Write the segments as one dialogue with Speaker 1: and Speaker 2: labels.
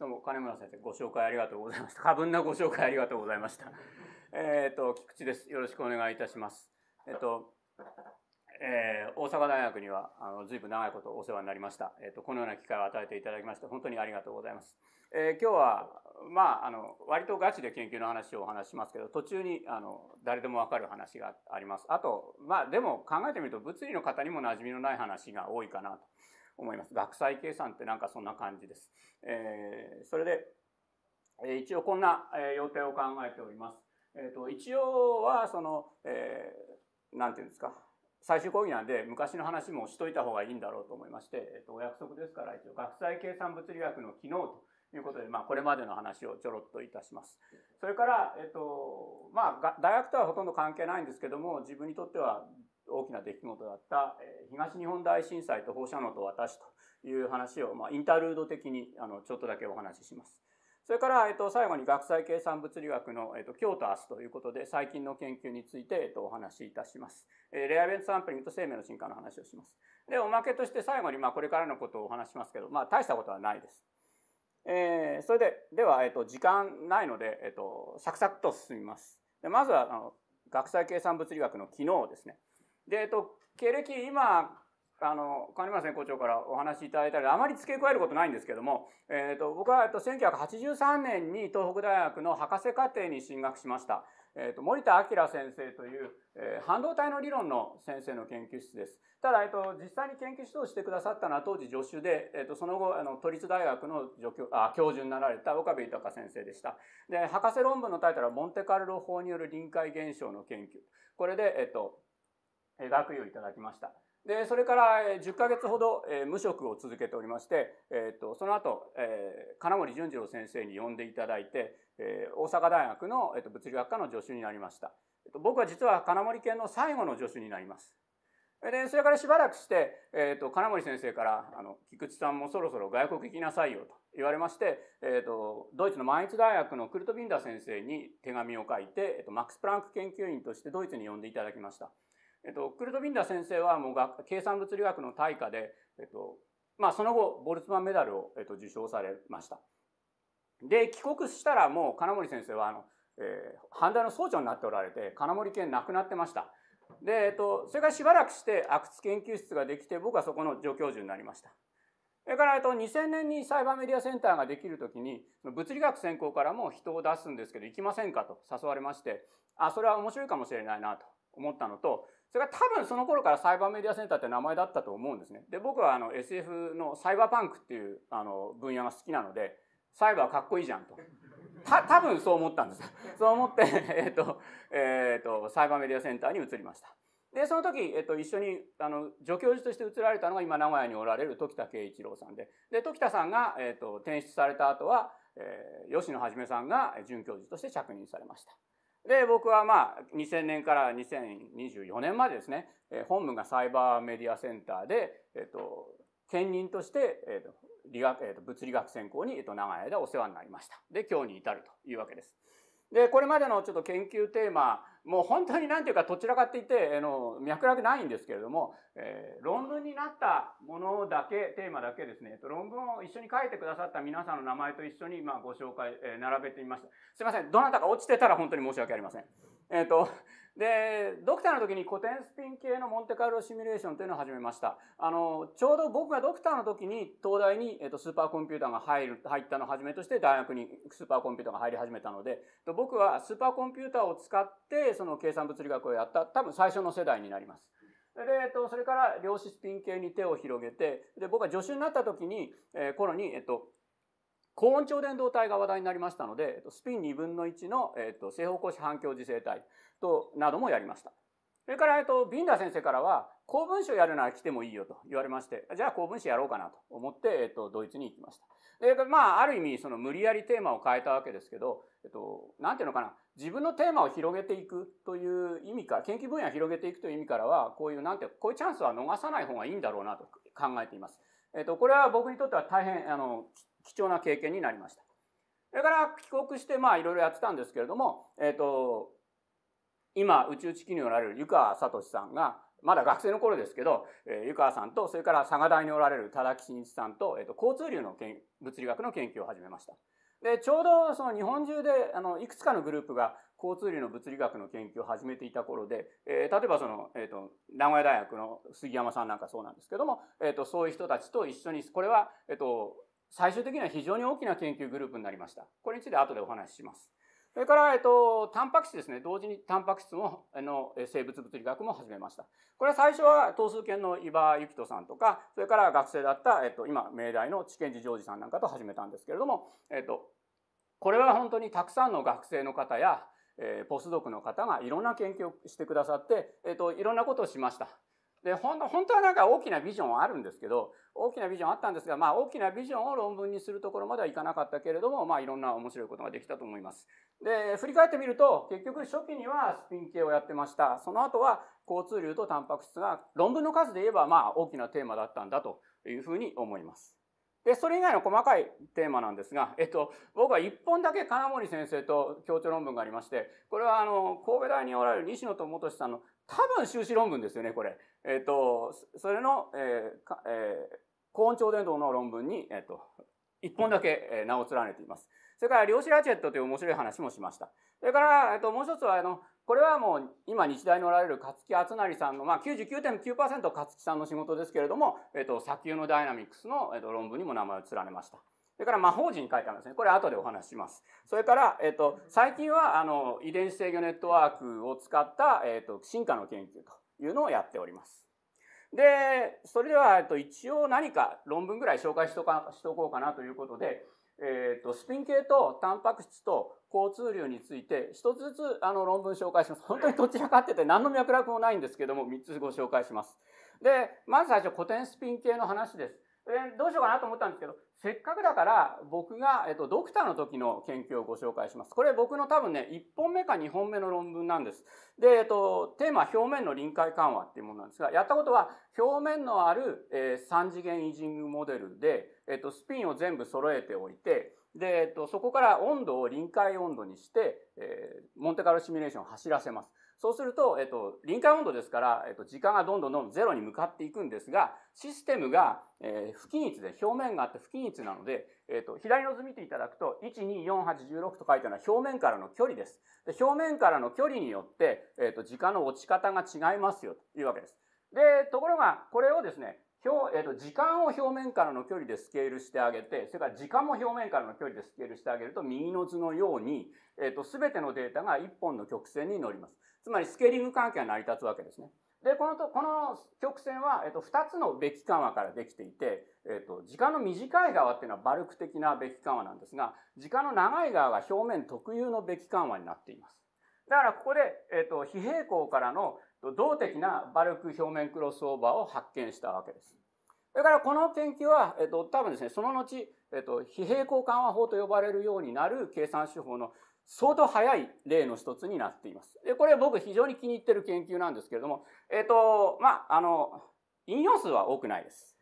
Speaker 1: どうも金村先生ご紹介ありがとうございました過分なご紹介ありがとうございました えっと菊池ですよろしくお願いいたしますえっ、ー、とえー、大阪大学にはあのぶん長いことお世話になりました、えーと、このような機会を与えていただきまして本当にありがとうございます、えー、今日はまああの割とガチで研究の話をお話しますけど途中にあの誰でもわかる話がありますあとまあでも考えてみると物理の方にも馴染みのない話が多いかなと思います。学際計算ってなんかそんな感じです。えー、それで、えー、一応こんな、えー、要定を考えております。えっ、ー、と、一応はその、えー、なんていうんですか。最終講義なんで昔の話もしといた方がいいんだろうと思いまして、えっ、ー、と、お約束ですから一応学際計算物理学の機能ということで、まあ、これまでの話をちょろっといたします。それから、えっと、まあ、大学とはほとんど関係ないんですけども、自分にとっては大きな出来事だった東日本大震災と放射能と私という話を、まあ、インタルード的にあのちょっとだけお話しします。それから、えっと、最後に学際計算物理学の、えっと、今日と明日ということで最近の研究について、えっと、お話しいたします。えー、レアベントサンプリングと生命の進化の話をします。で、おまけとして最後に、まあ、これからのことをお話しますけど、まあ、大したことはないです。えー、それで、では、えっと、時間ないので、えっと、サクサクと進みます。でまずは、あの、学際計算物理学の機能ですね。で、えっと、経歴、今、あの、金村先校長からお話しいただいたり、あまり付け加えることないんですけども、えっ、と、僕は、えっと、1983年に東北大学の博士課程に進学しました。えっ、ー、と、森田明先生という、えー、半導体の理論の先生の研究室です。ただ、えっと、実際に研究室をしてくださったのは当時助手で、えっと、その後、あの、都立大学の助教、あ、教授になられた岡部豊先生でした。で、博士論文のタイトルは、モンテカルロ法による臨界現象の研究。これで、えっと、学位をいただきました。でそれから10ヶ月ほど、え無職を続けておりまして、えーと、その後、えー、金森淳次郎先生に呼んでいただいて、えー、大阪大学の、えーと、物理学科の助手になりました、えーと、僕は実は金森研の最後の助手になりますでそれからしばらくして、えー、と金森先生からあの「菊池さんもそろそろ外国行きなさいよ」と言われまして、えー、とドイツのマインツ大学のクルトビンダー先生に手紙を書いて、えー、とマックス・プランク研究員としてドイツに呼んでいただきました。えっと、クルトビンダー先生はもう学計算物理学の大家で、えっとまあ、その後ボルツマンメダルを、えっと、受賞されました。で帰国したらもう金森先生はあの、えー、阪大の総長になっておられて金森県亡くなってました。で、えっと、それからしばらくして阿久津研究室ができて僕はそこの助教授になりました。それから、えっと、2000年にサイバーメディアセンターができるときに、物理学専攻からも人を出すんですけど、行きませんかと誘われまして、あ、それは面白いかもしれないなと思ったのと、それが多分その頃からサイバーメディアセンターって名前だったと思うんですね。で、僕はあの SF のサイバーパンクっていうあの分野が好きなので、サイバーかっこいいじゃんと。た多分そう思ったんです。そう思って、えっ、ー、と、えっ、ー、と、サイバーメディアセンターに移りました。で、その時、えっ、ー、と、一緒に、あの、助教授として移られたのが今、名古屋におられる時田圭一郎さんで、で、時田さんが、えっ、と、転出された後は、えー、吉野はじめさんが准教授として着任されました。で、僕はまあ、2000年から2024年までですね、え本部がサイバーメディアセンターで、えっ、と、兼任として、えっ、と、理学、えっ、と、物理学専攻に、えっ、と、長い間お世話になりました。で、今日に至るというわけです。で、これまでのちょっと研究テーマもう本当に何ていうかどちらかっていってあの脈絡ないんですけれども、えー、論文になったものだけテーマだけですね論文を一緒に書いてくださった皆さんの名前と一緒にまあご紹介、えー、並べてみましたすいませんどなたか落ちてたら本当に申し訳ありませんえっ、ー、とで、ドクターの時に古典スピン系のモンテカルロシミュレーションというのを始めました。あの、ちょうど僕がドクターの時に東大に、えっと、スーパーコンピューターが入る、入ったのをはじめとして大学にスーパーコンピューターが入り始めたので、と僕はスーパーコンピューターを使ってその計算物理学をやった多分最初の世代になります。で、えっと、それから量子スピン系に手を広げて、で、僕は助手になった時に、えー、頃に、えっと、高温超伝導体が話題になりましたので、スピン2分の1の、えっと、正方向子反響磁性体と、などもやりました。それから、えっと、ビンダ先生からは、公文書やるなら来てもいいよと言われまして、じゃあ公文書やろうかなと思って、えっと、ドイツに行きました。で、まあ、ある意味、その無理やりテーマを変えたわけですけど、えっと、なんていうのかな、自分のテーマを広げていくという意味か、研究分野を広げていくという意味からは、こういう、なんてこういうチャンスは逃さない方がいいんだろうなと考えています。えっと、これは僕にとっては大変、あの、貴重な経験になりました。それから帰国してまあいろいろやってたんですけれども、えーと、今宇宙地球におられる湯川聡さんがまだ学生の頃ですけど、えー、湯川さんとそれから佐賀大におられる多田木真一さんと,、えーと、交通流の物理学の研究を始めました。でちょうどその日本中であのいくつかのグループが交通流の物理学の研究を始めていた頃で、えー、例えばその、えーと、名古屋大学の杉山さんなんかそうなんですけども、えーと、そういう人たちと一緒にこれは、えーと最終的には非常に大きな研究グループになりました。これについて後でお話しします。それから、えっと、タンパク質ですね。同時にタンパク質も、の生物物理学も始めました。これは最初は、東数研の伊庭幸人さんとか、それから学生だった、えっと、今、明大の知見寺ジョージさんなんかと始めたんですけれども、えっと、これは本当にたくさんの学生の方や、えー、ポスドクの方がいろんな研究をしてくださって、えっと、いろんなことをしました。で本当はなんか大きなビジョンはあるんですけど大きなビジョンあったんですが、まあ、大きなビジョンを論文にするところまではいかなかったけれども、まあ、いろんな面白いことができたと思います。で振り返ってみると結局初期にはスピン系をやってましたその後は交通流とタンパク質が論文の数で言えばまあ大きなテーマだったんだというふうに思います。でそれ以外の細かいテーマなんですが、えっと、僕は1本だけ金森先生と協調論文がありましてこれはあの神戸大におられる西野智俊さんの多分修士論文ですよね、これ。えっ、ー、と、それの、えーかえー、高温超伝導の論文に、えっ、ー、と、一本だけ、えー、名を連ねています。それから、量子ラチェットという面白い話もしました。それから、えっ、ー、と、もう一つは、あの、これはもう、今日大におられる勝木厚成さんの、まあ99.9、99.9%勝木さんの仕事ですけれども、えっ、ー、と、砂丘のダイナミクスの、えーと、と論文にも名前を連ねました。それから魔法陣に書いてあるんですね。これ後でお話します。それから、えっ、と、最近は、あの、遺伝子制御ネットワークを使った、えっ、と、進化の研究というのをやっております。で、それでは、えっ、と、一応何か論文ぐらい紹介しとか、しとこうかなということで、えっ、と、スピン系とタンパク質と交通流について、一つずつ、あの、論文紹介します。本当にどちらかってて、何の脈絡もないんですけども、3つご紹介します。で、まず最初、古典スピン系の話です。えどうしようかなと思ったんですけど、せっかくだから僕が、えっと、ドクターの時の研究をご紹介します。これ僕の多分ね、1本目か2本目の論文なんです。で、えっと、テーマは表面の臨界緩和っていうものなんですが、やったことは表面のある、えー、3次元イジングモデルで、えっと、スピンを全部揃えておいて、で、えっと、そこから温度を臨界温度にして、えー、モンテカルシミュレーションを走らせます。そうすると、えっと、臨界温度ですから、えっと、時間がどんどんどんどんゼロに向かっていくんですが、システムが、えー、不均一で、表面があって不均一なので、えっと、左の図見ていただくと、124816と書いたのは表面からの距離です。で表面からの距離によって、えっと、時間の落ち方が違いますよというわけです。で、ところが、これをですね、表えっと時間を表面からの距離でスケールしてあげて、それから時間も表面からの距離でスケールしてあげると、右の図のように、えっと全てのデータが1本の曲線に乗ります。つまりスケーリング関係が成り立つわけですね。で、このと、この曲線は、えっと、2つのべき緩和からできていて、えっと、時間の短い側っていうのはバルク的なべき緩和なんですが、時間の長い側が表面特有のべき緩和になっています。だからここで、えっと、非平行からの動的なバルク表面クロスオーバーを発見したわけです。それからこの研究は、えっと、多分ですね、その後、えっと、非平行緩和法と呼ばれるようになる計算手法の相当早い例の一つになっています。で、これ僕非常に気に入ってる研究なんですけれども、えっ、ー、と、まあ、あの、引用数は多くないです。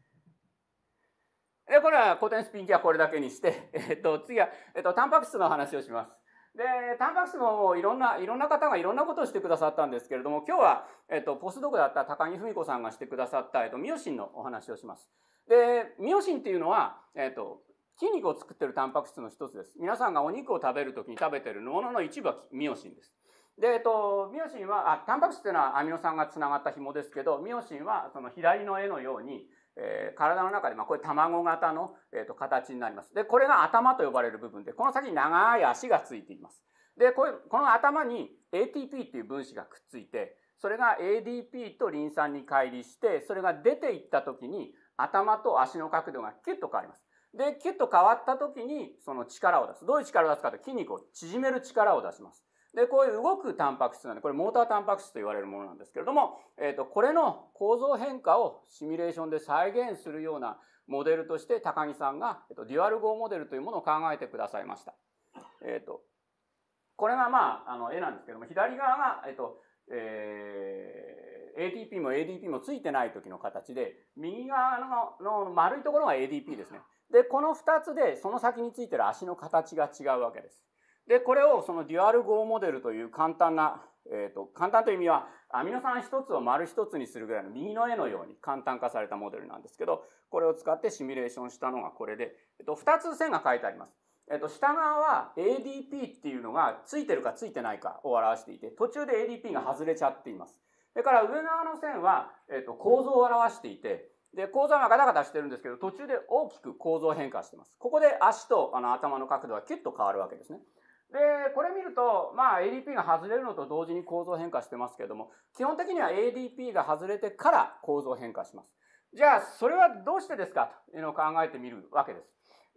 Speaker 1: で、これは古典スピンキはこれだけにして、えっ、ー、と、次は、えっ、ー、と、タンパク質の話をします。で、タンパク質もいろんな、いろんな方がいろんなことをしてくださったんですけれども、今日は、えっと、ポスドクだった高木文子さんがしてくださった、えっと、ミオシンのお話をします。で、ミオシンっていうのは、えっと、筋肉を作ってるタンパク質の一つです。皆さんがお肉を食べるときに食べてるものの一部はミオシンです。で、えっと、ミオシンは、あ、タンパク質というのはアミノ酸がつながった紐ですけど、ミオシンはその左の絵のように、えー、体の中で、まあ、これ卵型の、えー、と形になります。で、これが頭と呼ばれる部分で、この先に長い足がついています。で、これこの頭に ATP っていう分子がくっついて、それが ADP とリン酸に乖離して、それが出ていった時に頭と足の角度がキュッと変わります。で、キュッと変わった時に、その力を出す。どういう力を出すかというと、筋肉を縮める力を出します。で、こういう動くタンパク質なんで、これモータータンパク質と言われるものなんですけれども、えっ、ー、と、これの構造変化をシミュレーションで再現するようなモデルとして、高木さんが、えっ、ー、と、デュアル号モデルというものを考えてくださいました。えっ、ー、と、これがまあ、あの、絵なんですけども、左側が、えっ、と、えー、ATP も ADP もついてない時の形で、右側のの丸いところが ADP ですね。でこの2つでその先についてる足の形が違うわけです。でこれをそのデュアルーモデルという簡単な、えーと、簡単という意味はアミノ酸1つを丸1つにするぐらいの右の絵のように簡単化されたモデルなんですけどこれを使ってシミュレーションしたのがこれで、えーと、2つ線が書いてあります。えっと、下側は ADP っていうのがついてるかついてないかを表していて途中で ADP が外れちゃっています。それから上側の線は、えっと、構造を表していてで、構造はガタガタしてるんですけど、途中で大きく構造変化してます。ここで足とあの頭の角度がキュッと変わるわけですね。で、これ見ると、まあ ADP が外れるのと同時に構造変化してますけども、基本的には ADP が外れてから構造変化します。じゃあ、それはどうしてですかというのを考えてみるわけです。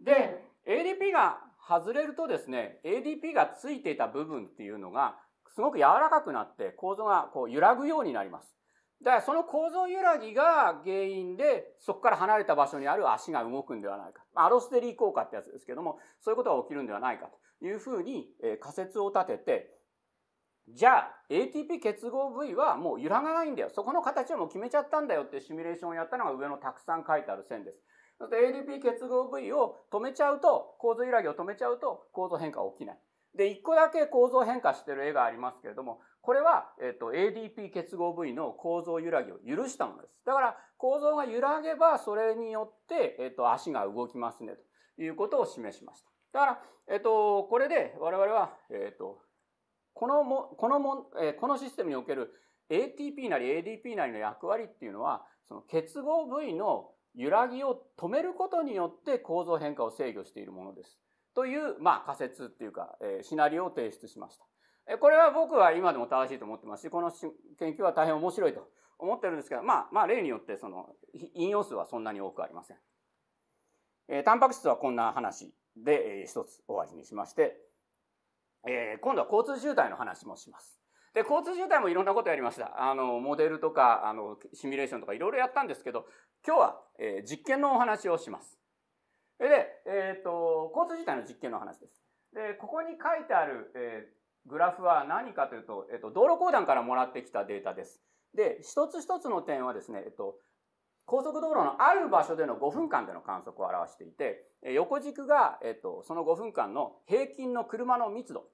Speaker 1: で、ADP が外れるとですね、ADP がついていた部分っていうのが、すごく柔らかくなって構造がこう揺らぐようになります。だからその構造揺らぎが原因でそこから離れた場所にある足が動くんではないか。アロステリー効果ってやつですけども、そういうことが起きるんではないかというふうに仮説を立てて、じゃあ ATP 結合部位はもう揺らがないんだよ。そこの形はもう決めちゃったんだよってシミュレーションをやったのが上のたくさん書いてある線です。そて ADP 結合部位を止めちゃうと、構造揺らぎを止めちゃうと構造変化起きない。で、一個だけ構造変化してる絵がありますけれども、これは、えっと、ADP 結合部位の構造揺らぎを許したものです。だから、構造が揺らげば、それによって、えっと、足が動きますね、ということを示しました。だから、えっと、これで我々は、えっと、このも、このも、えこのシステムにおける ATP なり ADP なりの役割っていうのは、その結合部位の揺らぎを止めることによって構造変化を制御しているものです。という、まあ、仮説っていうか、えシナリオを提出しました。これは僕は今でも正しいと思ってますし、この研究は大変面白いと思ってるんですけど、まあ、まあ、例によってその、引用数はそんなに多くありません。えー、タンパク質はこんな話で、えー、一つ終わりにしまして、えー、今度は交通渋滞の話もします。で、交通渋滞もいろんなことやりました。あの、モデルとか、あの、シミュレーションとかいろいろやったんですけど、今日は、えー、実験のお話をします。で、えっ、と、交通渋滞の実験の話です。で、ここに書いてある、えーグラフは何かというと、えっと、道路公団からもらってきたデータです。で、一つ一つの点はですね、えっと、高速道路のある場所での5分間での観測を表していて、横軸が、えっと、その5分間の平均の車の密度。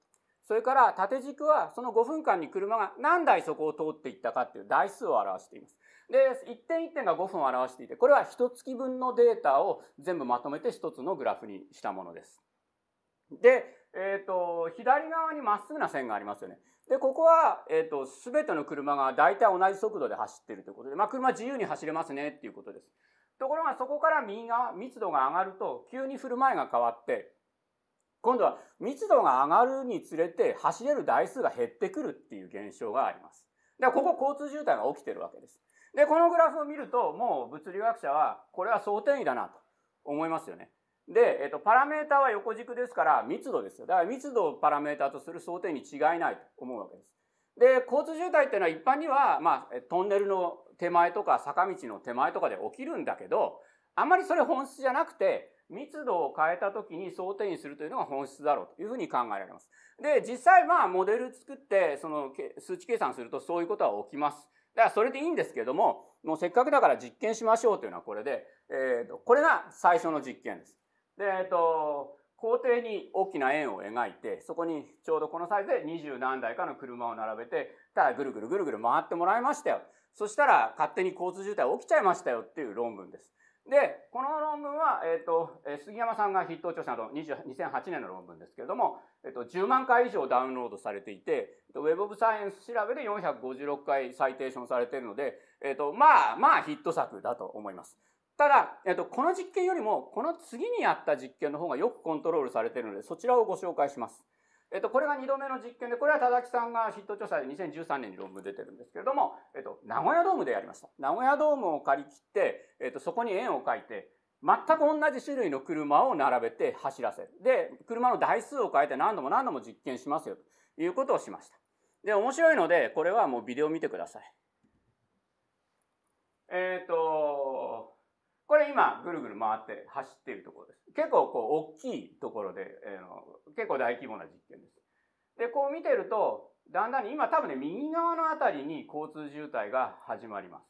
Speaker 1: それから縦軸はその5分間に車が何台そこを通っていったかっていう台数を表しています。で、1点1点が5分を表していて、これは1月分のデータを全部まとめて1つのグラフにしたものです。で、えっ、ー、と、左側にまっすぐな線がありますよね。で、ここは、えっ、ー、と、すべての車が大体同じ速度で走っているということで、まあ、車自由に走れますねっていうことです。ところが、そこから右側、密度が上がると、急に振る舞いが変わって、今度は密度が上がるにつれて走れる台数が減ってくるっていう現象があります。で、ここ交通渋滞が起きてるわけです。で、このグラフを見ると、もう物理学者は、これは想定異だなと思いますよね。で、えっと、パラメータは横軸ですから密度ですよ。だから密度をパラメータとする想定に違いないと思うわけです。で、交通渋滞っていうのは一般には、まあ、トンネルの手前とか坂道の手前とかで起きるんだけど、あんまりそれ本質じゃなくて、密度を変えた時に想定にするというのが本質だろうというふうに考えられます。で、実際まあモデル作ってその数値計算するとそういうことは起きます。だからそれでいいんですけども、もうせっかくだから実験しましょうというのはこれで、えー、とこれが最初の実験です。で、えっと、校庭に大きな円を描いて、そこにちょうどこのサイズで二十何台かの車を並べて、ただぐるぐるぐるぐる回ってもらいましたよ。そしたら勝手に交通渋滞起きちゃいましたよっていう論文です。で、この論文は、えっ、ー、と、杉山さんが筆頭著者の2008年の論文ですけれども、えっ、ー、と、10万回以上ダウンロードされていて、ウェブオブサイエンス調べで456回サイテーションされているので、えっ、ー、と、まあ、まあヒット作だと思います。ただ、えっと、この実験よりも、この次にやった実験の方がよくコントロールされているので、そちらをご紹介します。えっと、これが2度目の実験で、これは田崎さんが筆頭調査で2013年に論文出てるんですけれども、えっと、名古屋ドームでやりました。名古屋ドームを借り切って、えっと、そこに円を描いて、全く同じ種類の車を並べて走らせる。で、車の台数を変えて何度も何度も実験しますよ、ということをしました。で、面白いので、これはもうビデオ見てください。えっ、と、これ今ぐるぐる回って走っているところです。結構こう大きいところで、えー、結構大規模な実験です。で、こう見てると、だんだん今多分ね、右側のあたりに交通渋滞が始まります。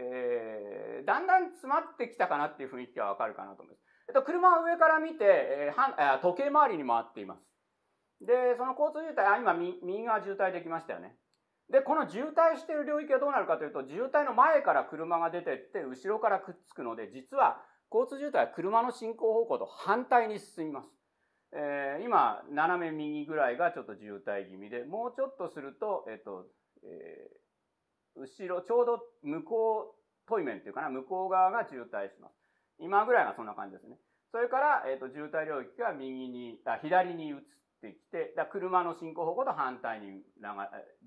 Speaker 1: えー、だんだん詰まってきたかなっていう雰囲気がわかるかなと思います。えっと、車は上から見て、えー、はん時計回りに回っています。で、その交通渋滞、あ、今右側渋滞できましたよね。で、この渋滞している領域はどうなるかというと、渋滞の前から車が出てって、後ろからくっつくので、実は交通渋滞は車の進行方向と反対に進みます。えー、今、斜め右ぐらいがちょっと渋滞気味で、もうちょっとすると、えっと、えー、後ろ、ちょうど向こう、い面っていうかな、向こう側が渋滞します。今ぐらいがそんな感じですね。それから、えっと、渋滞領域が右に、あ左に移ってきてだ車の進行方向と反対に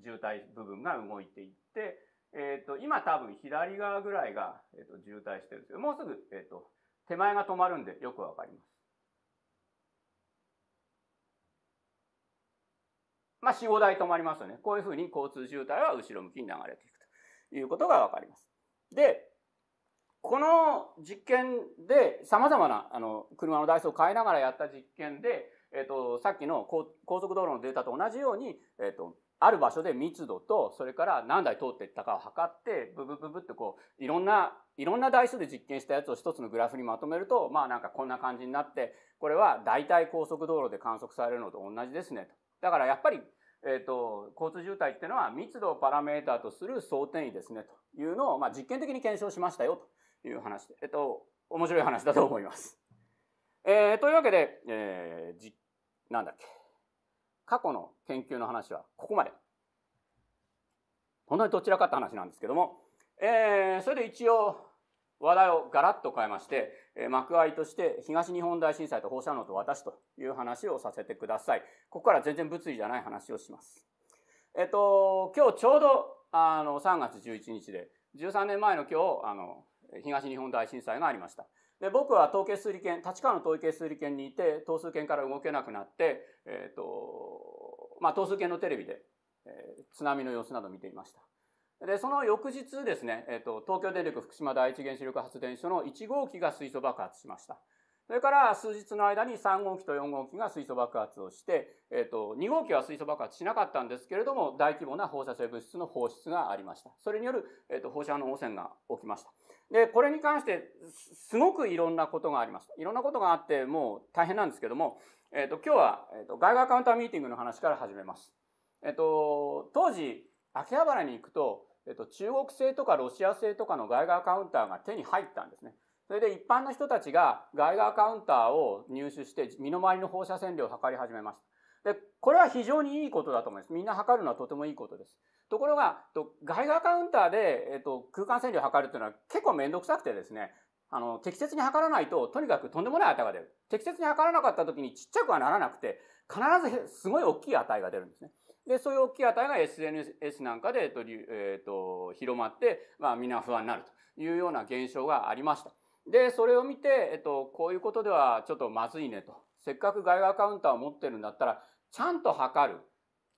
Speaker 1: 渋滞部分が動いていって、えーと、と今多分左側ぐらいが、えーと、渋滞してるんですけどもうすぐ、えーと、と手前が止まるんでよくわかります。まあ、4、5台止まりますよね。こういうふうに交通渋滞は後ろ向きに流れていくということがわかります。で、この実験で、様々な、あの、車の台数を変えながらやった実験で、えっと、さっきの高速道路のデータと同じように、えっと、ある場所で密度とそれから何台通っていったかを測ってブブブブってこういろんないろんな台数で実験したやつを一つのグラフにまとめるとまあなんかこんな感じになってこれは大体高速道路で観測されるのと同じですねと。だからやっぱりえーと、交通渋滞っていうのは密度をパラメーターとする総転位ですねというのを、まあ、実験的に検証しましたよという話で、えっと、面白い話だと思います。えー、というわけで、えー、実なんだっけ過去の研究の話はここまで本当にどちらかって話なんですけども、えー、それで一応話題をガラッと変えまして、えー、幕開として東日本大震災と放射能と私という話をさせてくださいここから全然物理じゃない話をしますえっ、ー、と今日ちょうどあの3月11日で13年前の今日あの東日本大震災がありましたで僕は統計数理研立川の統計数理研にいて統数研から動けなくなって、えーとまあ、統数研のテレビで、えー、津波の様子などを見ていました。でその翌日ですね、えーと、東京電力福島第一原子力発電所の1号機が水素爆発しました。それから数日の間に3号機と4号機が水素爆発をして、えーと、2号機は水素爆発しなかったんですけれども大規模な放射性物質の放出がありましたそれによる、えーと放射能汚染が起きましたで、これに関して、すごくいろんなことがあります。いろんなことがあって、もう大変なんですけども、えっ、ー、と、今日は、えっ、ー、と、外貨カウンターミーティングの話から始めます。えっ、ー、と、当時、秋葉原に行くと、えっと、中国製とかロシア製とかの外貨カウンターが手に入ったんですね。それで一般の人たちが外貨カウンターを入手して身の回りの放射線量を測り始めました。で、これは非常にいいことだと思います。みんな測るのはとてもいいことです。ところが、外側カウンターで、えっと、空間線量を測るっていうのは結構面倒くさくてですね、あの、適切に測らないと、とにかくとんでもない値が出る。適切に測らなかった時にちっちゃくはならなくて、必ずすごい大きい値が出るんですね。で、そういう大きい値が SNS なんかで、えっと、えっと、広まって、まあ、みんな不安になるというような現象がありました。で、それを見て、えっと、こういうことではちょっとまずいねと。せっかく外側カウンターを持ってるんだったら、ちゃんと測る。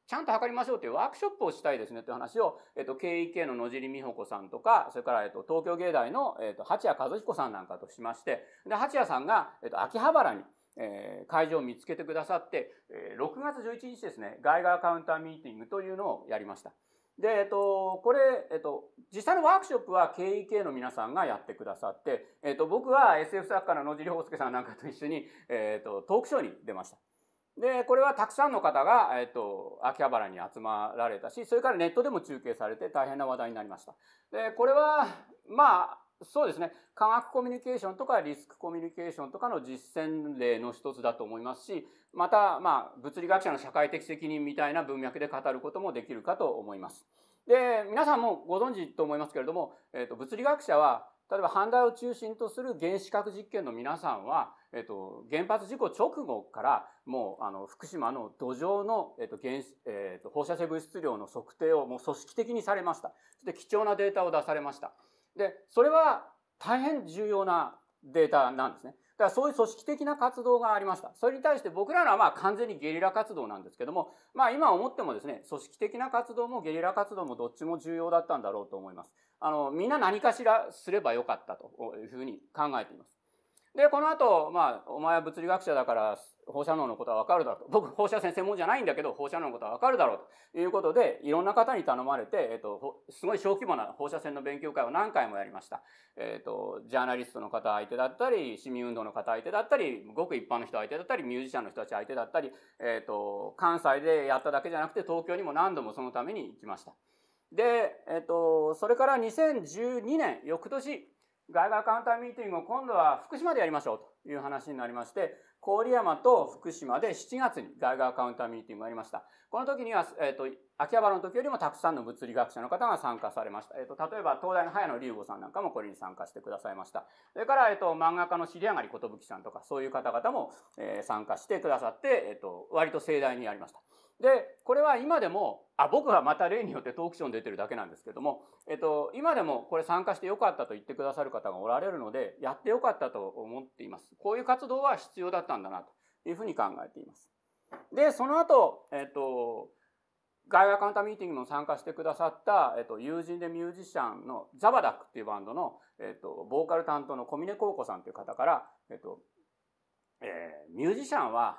Speaker 1: ちゃんと測りましょうっていうワークショップをしたいですねって話を、えっと、KEK の野尻美穂子さんとか、それから、えっと、東京芸大の、えっと、八谷和彦さんなんかとしまして、で、八谷さんが、えっと、秋葉原に、えー、会場を見つけてくださって、えー、6月11日ですね、外側カウンターミーティングというのをやりました。で、えっと、これ、えっと、実際のワークショップは KEK の皆さんがやってくださって、えっと、僕は SF 作家の野尻宝介さんなんかと一緒に、えっと、トークショーに出ました。でこれはたくさんの方が、えっと、秋葉原に集まられたしそれからネットでも中継されて大変な話題になりましたでこれはまあそうですね科学コミュニケーションとかリスクコミュニケーションとかの実践例の一つだと思いますしまた、まあ、物理学者の社会的責任みたいな文脈で語ることもできるかと思います。で皆さんもご存知と思いますけれども、えーと、物理学者は例えば犯罪を中心とする原子核実験の皆さんはえっと、原発事故直後からもうあの福島の土壌の、えっと原えっと、放射性物質量の測定をもう組織的にされましたで貴重なデータを出されましたでそれは大変重要なデータなんですねだからそういう組織的な活動がありました。それに対して僕らのはまあ完全にゲリラ活動なんですけども、まあ今思ってもですね、組織的な活動もゲリラ活動もどっちも重要だったんだろうと思います。あの、みんな何かしらすればよかったというふうに考えています。で、この後、まあ、お前は物理学者だから放射能のことはわかるだろうと。僕、放射線専門じゃないんだけど、放射能のことはわかるだろうということで、いろんな方に頼まれて、えっと、すごい小規模な放射線の勉強会を何回もやりました。えっと、ジャーナリストの方相手だったり、市民運動の方相手だったり、ごく一般の人相手だったり、ミュージシャンの人たち相手だったり、えっと、関西でやっただけじゃなくて、東京にも何度もそのために行きました。で、えっと、それから2012年、翌年、外貨カウンターミーティングを今度は福島でやりましょうという話になりまして、郡山と福島で7月に外貨カウンターミーティングがありました。この時には、えっ、ー、と、秋葉原の時よりもたくさんの物理学者の方が参加されました。えっ、ー、と、例えば、東大の早野龍吾さんなんかもこれに参加してくださいました。それから、えっ、ー、と、漫画家の知り上がり寿さんとか、そういう方々も、え参加してくださって、えっ、と、割と盛大にやりました。でこれは今でもあ僕はまた例によってトークション出てるだけなんですけども、えっと、今でもこれ参加してよかったと言ってくださる方がおられるのでやってよかったと思っていますこういう活動は必要だったんだなというふうに考えていますでその後、えっと外話カウンターミーティングも参加してくださった、えっと、友人でミュージシャンのザバダックっていうバンドの、えっと、ボーカル担当の小峰孝子さんという方から、えっとえー、ミュージシャンは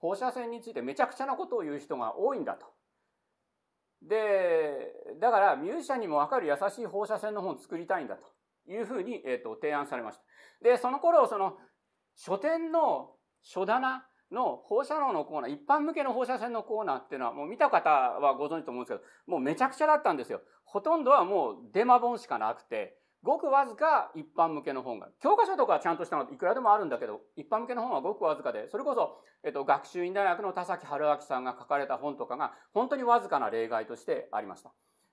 Speaker 1: 放射線についてめちゃくちゃなことを言う人が多いんだと。で、だからミュージシャンにもわかる優しい放射線の本を作りたいんだというふうに、えーと、と提案されました。で、その頃、その書店の書棚の放射能のコーナー、一般向けの放射線のコーナーっていうのはもう見た方はご存知と思うんですけど、もうめちゃくちゃだったんですよ。ほとんどはもうデマ本しかなくて、ごくわずか一般向けの本が教科書とかちゃんとしたのいくらでもあるんだけど、一般向けの本はごくわずかで、それこそ、えっと、学習院大学の田崎春明さんが書かれた本とかが、本当にわずかな例外としてありました。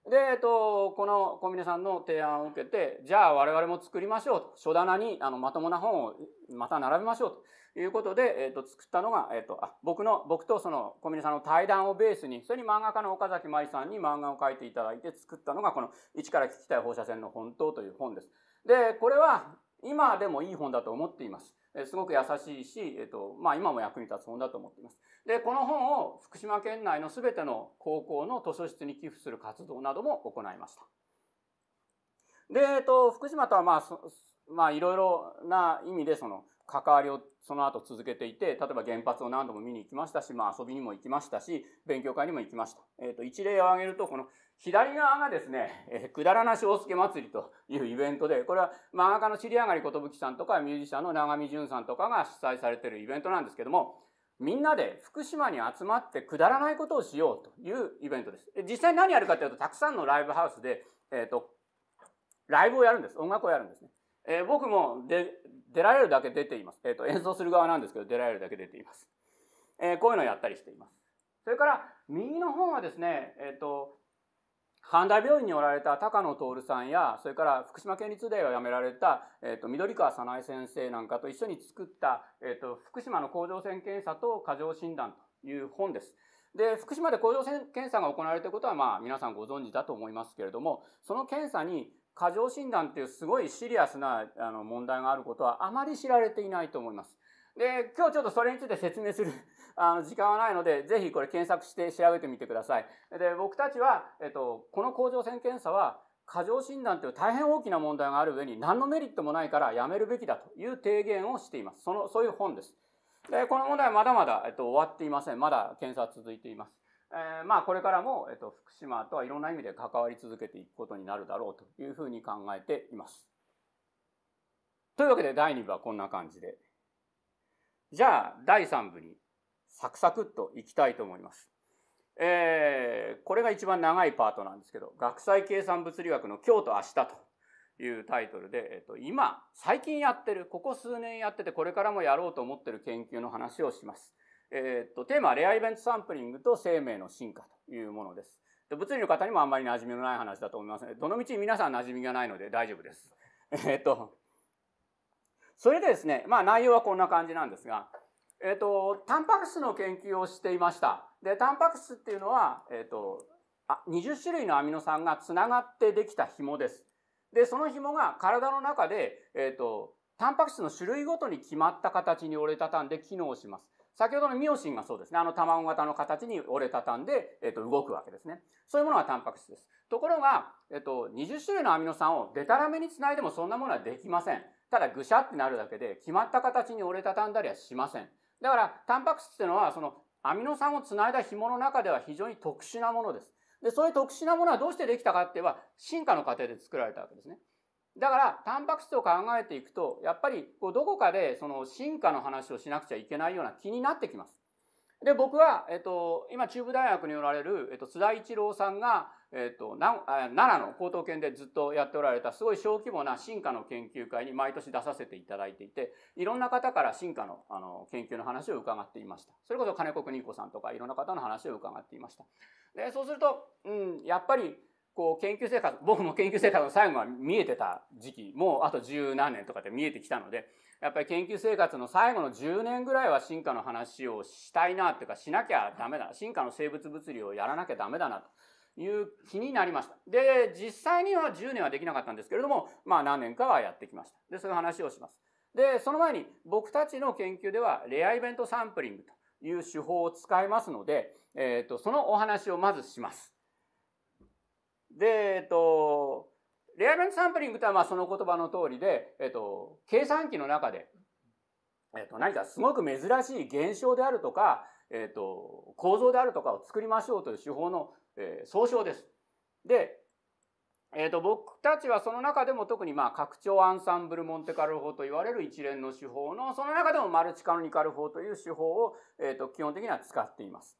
Speaker 1: で、えっと、この小峰さんの提案を受けて、じゃあ我々も作りましょうと。書棚にあのまともな本をまた並べましょうと。いうことで、えー、と作ったのが、えー、とあ僕の僕とその小峰さんの対談をベースにそれに漫画家の岡崎舞さんに漫画を描いていただいて作ったのがこの「一から聞きたい放射線の本当」という本です。でこれは今でもいい本だと思っています。すごく優しいし、えっとまあ、今も役に立つ本だと思っています。でこの本を福島県内の全ての高校の図書室に寄付する活動なども行いました。で、えっと、福島とはまあまあいろいろな意味でその関わりをその後続けていて、例えば原発を何度も見に行きましたし、まあ遊びにも行きましたし、勉強会にも行きました。えっ、ー、と、一例を挙げると、この左側がですね、えー、くだらな小助祭りというイベントで、これは漫画家の知り上がりことぶきさんとか、ミュージシャンの永見淳さんとかが主催されているイベントなんですけども、みんなで福島に集まってくだらないことをしようというイベントです。実際何やるかというと、たくさんのライブハウスで、えっ、ー、と、ライブをやるんです。音楽をやるんですね。えー、僕もで出られるだけ出ています。えっ、ー、と、演奏する側なんですけど、出られるだけ出ています。えー、こういうのをやったりしています。それから、右の方はですね、えっ、ー、と、半田病院におられた高野徹さんや、それから福島県立大を辞められた、えっ、ー、と、緑川早苗先生なんかと一緒に作った、えっ、と、福島の甲状腺検査と過剰診断という本です。で、福島で甲状腺検査が行われていることは、まあ、皆さんご存知だと思いますけれども、その検査に、過剰診断っていうすごいシリアスなあの問題があることはあまり知られていないと思います。で、今日ちょっとそれについて説明する あの時間はないので、ぜひこれ検索して調べてみてください。で、僕たちは、えっと、この甲状腺検査は、過剰診断という大変大きな問題がある上に何のメリットもないからやめるべきだという提言をしています。その、そういう本です。で、この問題はまだまだ、えっと、終わっていません。まだ検査続いています。えー、まあこれからも、えっと、福島とはいろんな意味で関わり続けていくことになるだろうというふうに考えています。というわけで第2部はこんな感じで。じゃあ第3部にサクサクっといきたいと思います。えー、これが一番長いパートなんですけど「学際計算物理学の今日と明日」というタイトルで、えっと、今最近やってるここ数年やっててこれからもやろうと思ってる研究の話をします。えっと、テーマはレアイベントサンプリングと生命の進化というものです。で物理の方にもあんまり馴染みのない話だと思いますのどの道皆さん馴染みがないので大丈夫です。えっと、それでですね、まあ内容はこんな感じなんですが、えっと、タンパク質の研究をしていました。で、タンパク質っていうのは、えっと、あ20種類のアミノ酸がつながってできた紐です。で、その紐が体の中で、えっと、タンパク質の種類ごとに決まった形に折れたたんで機能します。先ほどのミオシンがそうですね。あの卵型の形に折れたたんで、えっと、動くわけですね。そういうものがタンパク質です。ところが、えっと、20種類のアミノ酸をデタラメにつないでもそんなものはできません。ただ、ぐしゃってなるだけで、決まった形に折れたたんだりはしません。だから、タンパク質っていうのは、その、アミノ酸をつないだ紐の中では非常に特殊なものです。で、そういう特殊なものはどうしてできたかって言えば、進化の過程で作られたわけですね。だから、タンパク質を考えていくと、やっぱり、こう、どこかで、その、進化の話をしなくちゃいけないような気になってきます。で、僕は、えっと、今、中部大学におられる、えっと、津田一郎さんが、えっと、奈良の高等研でずっとやっておられた、すごい小規模な進化の研究会に毎年出させていただいていて、いろんな方から進化の、あの、研究の話を伺っていました。それこそ金子邦子さんとか、いろんな方の話を伺っていました。で、そうすると、うん、やっぱり、こう研究生活僕も研究生活の最後が見えてた時期もうあと十何年とかで見えてきたのでやっぱり研究生活の最後の10年ぐらいは進化の話をしたいなっていうかしなきゃダメだ進化の生物物理をやらなきゃダメだなという気になりましたで実際には10年はできなかったんですけれどもまあ何年かはやってきましたでそういう話をしますでその前に僕たちの研究ではレアイベントサンプリングという手法を使いますので、えーとそのお話をまずしますで、えっと、レアルサンプリングとはまあその言葉の通りで、えっと、計算機の中で、えっと、何かすごく珍しい現象であるとか、えっと、構造であるとかを作りましょうという手法の、えー、総称です。で、えーと、僕たちはその中でも特にまあ拡張アンサンブルモンテカル法と言われる一連の手法のその中でもマルチカノニカル法という手法を、えと基本的には使っています。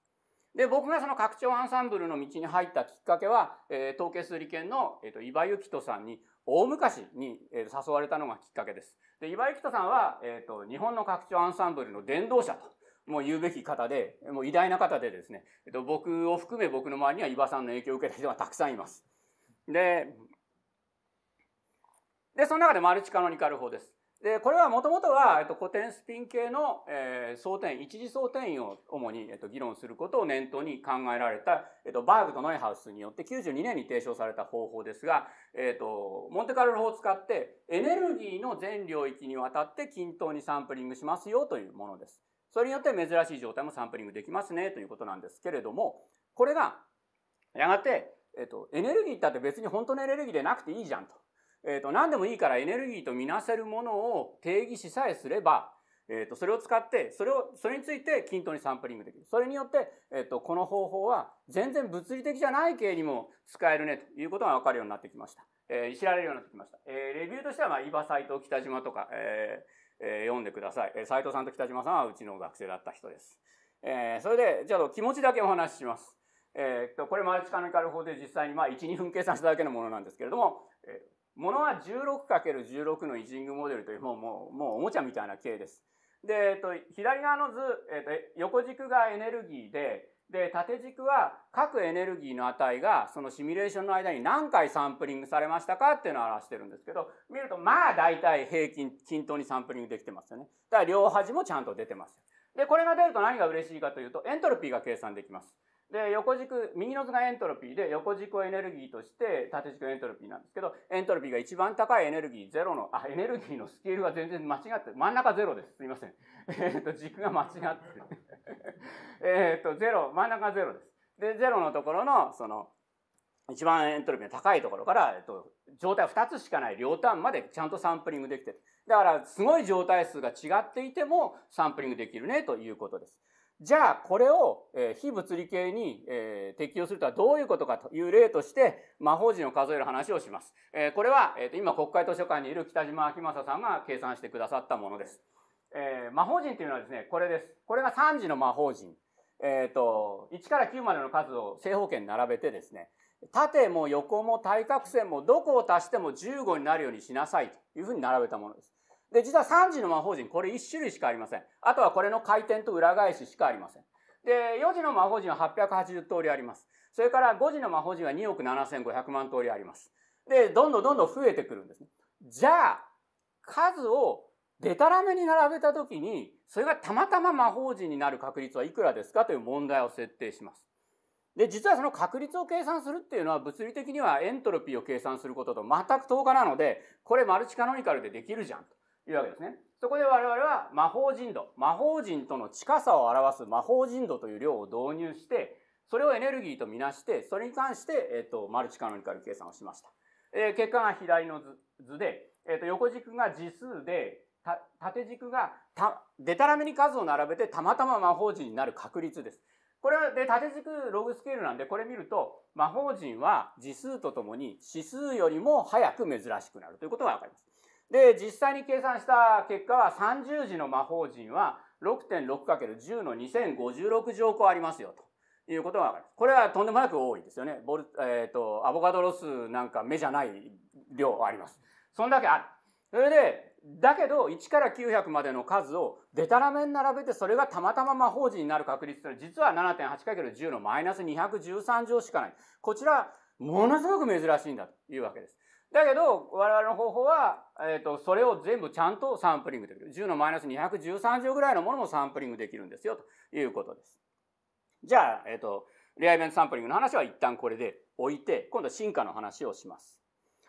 Speaker 1: で、僕がその拡張アンサンブルの道に入ったきっかけは、えー、統計数理研の、えーと、伊庭幸人さんに大昔に、えー、誘われたのがきっかけです。で、伊庭幸人さんは、えーと、日本の拡張アンサンブルの伝道者と。もう言うべき方で、もう偉大な方でですね、えっ、ー、と、僕を含め僕の周りには伊庭さんの影響を受けた人がたくさんいます。で、で、その中でマルチカノニカル法です。でこれはもともとは、えっと、古典スピン系の、えー、争点一次争点位を主に、えっと、議論することを念頭に考えられた、えっと、バーグとノイハウスによって92年に提唱された方法ですが、えっと、モンテカルロ法を使ってエネルギーの全領域にわたって均等にサンプリングしますよというものです。それによって珍しい状態もサンプリングできますねということなんですけれどもこれがやがて、えっと、エネルギーだって別に本当のエネルギーでなくていいじゃんと。えーと、何でもいいからエネルギーとみなせるものを定義しさえすれば、えーと、それを使ってそれをそれについて均等にサンプリングできるそれによって、えーと、この方法は全然物理的じゃない系にも使えるねということが分かるようになってきました、えー、知られるようになってきました、えー、レビューとしては、まあ、伊庭斎藤北島とか、えーえー、読んでください、えー、藤さんと北島さんはうちの学生だった人です、えー、それでじゃあ気持ちだけお話ししますえー、とこれマルチカノニカル法で実際に、まあ、12分計算しただけのものなんですけれども、えー、ものは 16×16 のイジングモデルというもうもうもうおもちゃみたいな系です。で、えっと、左側の図、えっと、横軸がエネルギーでで縦軸は各エネルギーの値がそのシミュレーションの間に何回サンプリングされましたかっていうのを表してるんですけど見るとまあ大体平均均等にサンプリングできてますよね。だから両端もちゃんと出てます。でこれが出ると何が嬉しいかというとエントロピーが計算できます。で、横軸、右の図がエントロピーで、横軸をエネルギーとして、縦軸エントロピーなんですけど、エントロピーが一番高いエネルギー、ゼロの、あ、エネルギーのスケールが全然間違って真ん中ゼロです。すいません。えっと、軸が間違って えっと、ゼロ、真ん中ゼロです。で、ゼロのところの、その、一番エントロピーの高いところから、えっと、状態2つしかない両端までちゃんとサンプリングできてる。だから、すごい状態数が違っていても、サンプリングできるね、ということです。じゃあこれを非物理系に適用するとはどういうことかという例として魔法陣を数える話をします。これは今国会図書館にいる北島明正さんが計算してくださったものです。魔法陣というのはですねこれです。これが3次の魔法陣。えーと1から9までの数を正方形に並べてですね縦も横も対角線もどこを足しても15になるようにしなさいというふうに並べたものです。で、実は3時の魔法陣、これ1種類しかありません。あとはこれの回転と裏返ししかありません。で、4時の魔法陣は880通りあります。それから5時の魔法陣は2億7500万通りあります。で、どんどんどんどん増えてくるんですね。じゃあ、数をでたらめに並べた時に、それがたまたま魔法陣になる確率はいくらですかという問題を設定します。で、実はその確率を計算するっていうのは物理的にはエントロピーを計算することと全く等価なので、これマルチカノニカルでできるじゃんと。いうわけですね。そこで我々は魔法人度、魔法人との近さを表す魔法人度という量を導入して、それをエネルギーとみなして、それに関して、えっ、と、マルチカノニカル計算をしました。えー、結果が左の図図で、えっ、と、横軸が次数で、縦軸がた、でたらめに数を並べてたまたま魔法人になる確率です。これは、で、縦軸ログスケールなんで、これ見ると、魔法人は次数とともに指数よりも早く珍しくなるということがわかります。で実際に計算した結果は30時の魔法陣は 6.6×10 の2056乗個ありますよということが分かります。これはとんでもなく多いですよね。ボルえっ、ー、とアボカドロスなんか目じゃない量あります。そんだけある。それでだけど1から900までの数をでたらめに並べてそれがたまたま魔法陣になる確率というのは実は 7.8×10 のマイナス213乗しかない。こちらものすごく珍しいんだというわけです。だけど、我々の方法は、えっ、ー、と、それを全部ちゃんとサンプリングできる。10のマイナス213乗ぐらいのものもサンプリングできるんですよ、ということです。じゃあ、えっ、ー、と、レアイベントサンプリングの話は一旦これで置いて、今度は進化の話をします。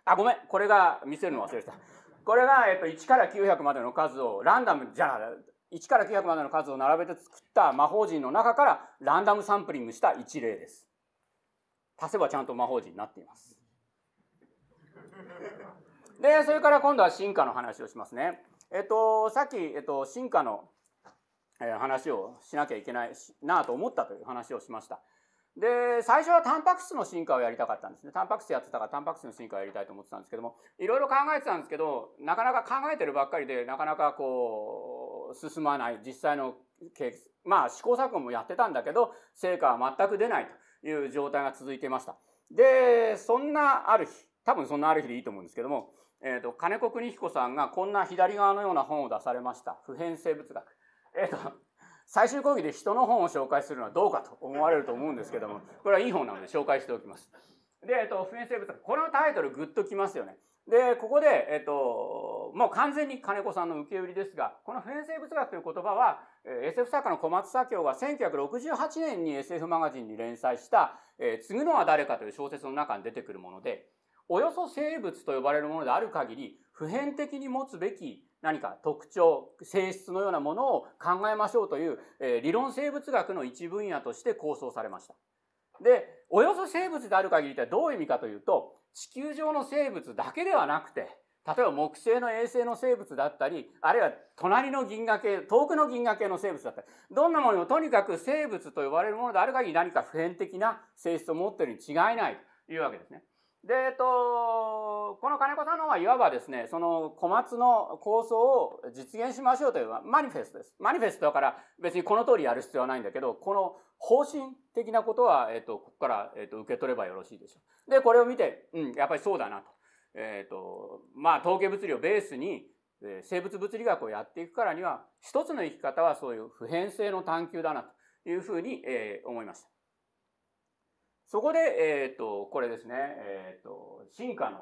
Speaker 1: あ、ごめん。これが、見せるの忘れてた。これが、えっ、ー、と、1から900までの数を、ランダム、じゃあ、1から900までの数を並べて作った魔法陣の中から、ランダムサンプリングした一例です。足せばちゃんと魔法陣になっています。でそれから今度は進化の話をしますね。えっとさっき、えっと、進化の話をしなきゃいけないなと思ったという話をしました。で最初はタンパク質の進化をやりたかったんですねタンパク質やってたからタンパク質の進化をやりたいと思ってたんですけどもいろいろ考えてたんですけどなかなか考えてるばっかりでなかなかこう進まない実際のまあ試行錯誤もやってたんだけど成果は全く出ないという状態が続いていましたでそんなある日多分そんなある日でいいと思うんですけども、えっ、ー、と、金子邦彦さんがこんな左側のような本を出されました。普遍生物学。えっ、ー、と、最終講義で人の本を紹介するのはどうかと思われると思うんですけども、これはいい本なので紹介しておきます。で、えっ、ー、と、普遍生物学。このタイトルグッときますよね。で、ここで、えっと、もう完全に金子さんの受け売りですが、この普遍生物学という言葉は、SF 作家の小松左京が1968年に SF マガジンに連載した、えー、継ぐのは誰かという小説の中に出てくるもので、およそ生物と呼ばれるものである限り、普遍的に持つべき何か特徴、性質のようなものを考えましょうという、えー、理論生物学の一分野として構想されました。で、およそ生物である限りってどういう意味かというと、地球上の生物だけではなくて、例えば木星の衛星の生物だったり、あるいは隣の銀河系、遠くの銀河系の生物だったり、どんなものにもとにかく生物と呼ばれるものである限り何か普遍的な性質を持っているに違いないというわけですね。で、えっと、この金子さんのはいわばですね、その小松の構想を実現しましょうというマニフェストです。マニフェストだから別にこの通りやる必要はないんだけど、この方針的なことは、えっと、ここから、えっと、受け取ればよろしいでしょう。で、これを見て、うん、やっぱりそうだなと。えっと、まあ、統計物理をベースに、え生物物理学をやっていくからには、一つの生き方はそういう普遍性の探求だなというふうに、えー、思いました。そこで、えっ、ー、と、これですね、えっ、ー、と、進化の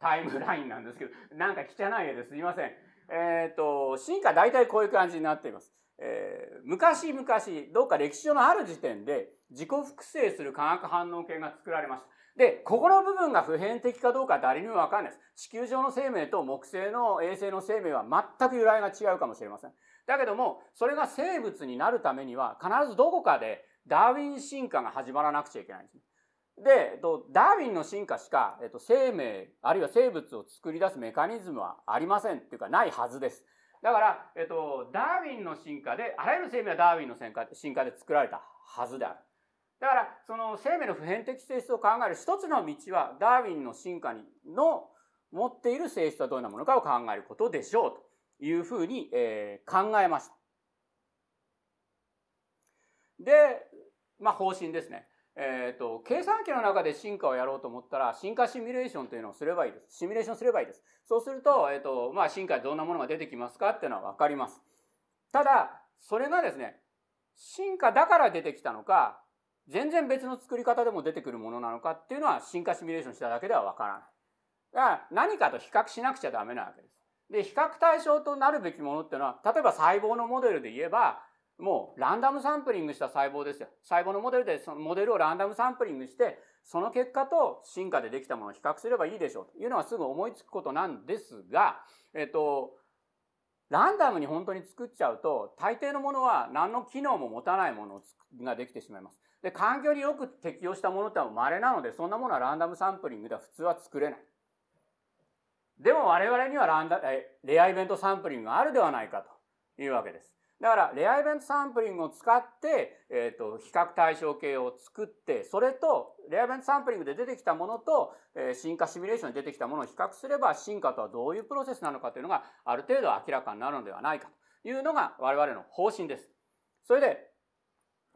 Speaker 1: タイムラインなんですけど、なんか汚い絵ですいません。えっ、ー、と、進化大体こういう感じになっています。えー、昔々、どうか歴史上のある時点で自己複製する化学反応系が作られました。で、ここの部分が普遍的かどうか誰にもわかんないです。地球上の生命と木星の衛星の生命は全く由来が違うかもしれません。だけども、それが生物になるためには必ずどこかでダーウィン進化が始まらなくちゃいけないんですね。で、ダーウィンの進化しか、えっと、生命、あるいは生物を作り出すメカニズムはありませんっていうか、ないはずです。だから、えっと、ダーウィンの進化で、あらゆる生命はダーウィンの進化進化で作られたはずである。だから、その生命の普遍的性質を考える一つの道は、ダーウィンの進化にの持っている性質はどういうものかを考えることでしょうというふうに、えー、考えました。で、まあ、方針ですね。えーと、計算機の中で進化をやろうと思ったら進化シミュレーションというのをすればいいですシミュレーションすればいいですそうすると,、えーとまあ、進化でどんなものが出てきますかっていうのは分かりますただそれがですね進化だから出てきたのか全然別の作り方でも出てくるものなのかっていうのは進化シミュレーションしただけではわからない。だから何かと比較しなくちゃダメなわけです。で、比較対象となるべきものっていうのは、例えば細胞のモデルで言えば、もうランダムサンプリングした細胞ですよ。細胞のモデルでそのモデルをランダムサンプリングして、その結果と進化でできたものを比較すればいいでしょうというのはすぐ思いつくことなんですが、えっと、ランダムに本当に作っちゃうと、大抵のものは何の機能も持たないものができてしまいます。で、環境によく適用したものっては稀なので、そんなものはランダムサンプリングでは普通は作れない。でも我々にはランダ、レアイベントサンプリングがあるではないかというわけです。だからレアイベントサンプリングを使って、えー、と比較対象系を作ってそれとレアイベントサンプリングで出てきたものと、え進化シミュレーションで出てきたものを比較すれば進化とはどういうプロセスなのかというのがある程度明らかになるのではないかというのが我々の方針です。それで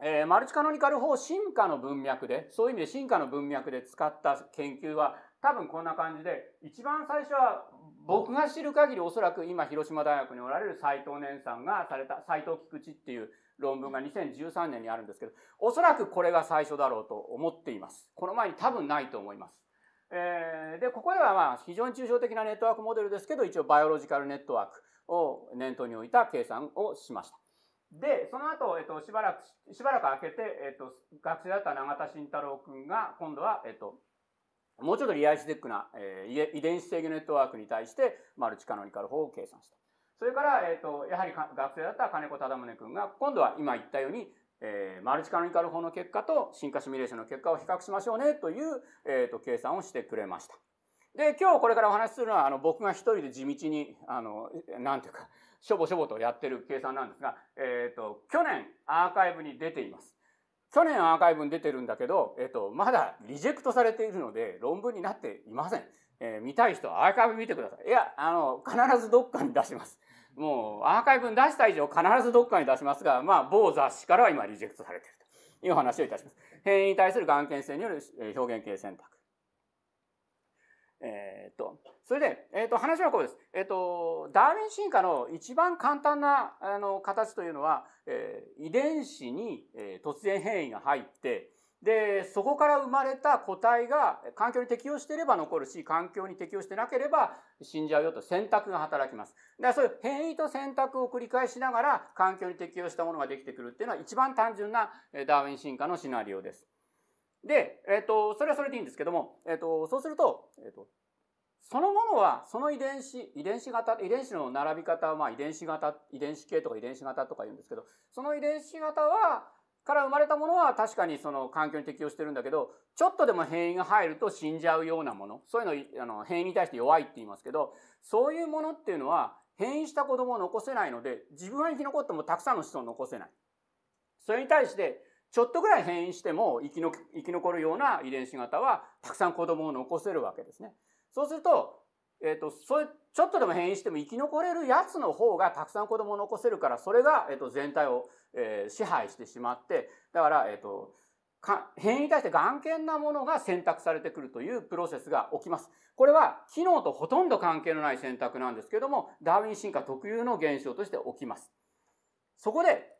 Speaker 1: えー、マルチカノニカル法進化の文脈でそういう意味で進化の文脈で使った研究は多分こんな感じで一番最初は僕が知る限りおそらく今広島大学におられる斎藤年さんがされた斎藤菊池っていう論文が2013年にあるんですけどおそらくこれが最初だろうと思っていますこの前に多分ないと思います、えー、でここではまあ非常に抽象的なネットワークモデルですけど一応バイオロジカルネットワークを念頭に置いた計算をしましたでその後、えっとしばらくしばらく空けて、えっと、学生だった永田慎太郎君が今度は、えっと、もうちょっとリアイステックな、えー、遺伝子制御ネットワークに対してマルチカノニカル法を計算した。それから、えーと、やはり学生だった金子忠宗君が今度は今言ったように、えー、マルチカノニカル法の結果と進化シミュレーションの結果を比較しましょうねという、えーと、計算をしてくれました。で、今日これからお話しするのは、あの、僕が一人で地道に、あの、なんていうか、しょぼしょぼとやってる計算なんですが、えっ、ー、と、去年アーカイブに出ています。去年アーカイブに出てるんだけど、えっと、まだリジェクトされているので論文になっていません。えー、見たい人はアーカイブ見てください。いや、あの、必ずどっかに出します。もう、アーカイブに出した以上必ずどっかに出しますが、まあ、某雑誌からは今リジェクトされているという話をいたします。変異に対する眼検性による表現形選択。えっと、それで、えっと、話はこうです。えっと、ダーウィン進化の一番簡単な、あの、形というのは、えー、遺伝子に、えー、突然変異が入って、で、そこから生まれた個体が環境に適応していれば残るし、環境に適応してなければ死んじゃうよと選択が働きます。だからそういう変異と選択を繰り返しながら環境に適応したものができてくるっていうのは一番単純なダーウィン進化のシナリオです。で、えっ、ー、と、それはそれでいいんですけども、えっ、ー、と、そうすると、えっ、ー、と、そのものは、その遺伝子、遺伝子型、遺伝子の並び方は、まあ、遺伝子型、遺伝子系とか遺伝子型とか言うんですけど、その遺伝子型は、から生まれたものは確かにその環境に適応してるんだけど、ちょっとでも変異が入ると死んじゃうようなもの、そういうの、あの変異に対して弱いって言いますけど、そういうものっていうのは、変異した子供を残せないので、自分は生き残ってもたくさんの子孫を残せない。それに対して、ちょっとぐらい変異しても生きの生き残るような遺伝子型はたくさん子供を残せるわけですね。そうすると、えっ、ー、と、それちょっとでも変異しても生き残れるやつの方がたくさん子供を残せるから、それが、えっ、ー、と、全体を、えー、支配してしまって、だから、えっ、と、変異に対して眼見なものが選択されてくるというプロセスが起きます。これは機能とほとんど関係のない選択なんですけども、ダーウィン進化特有の現象として起きます。そこで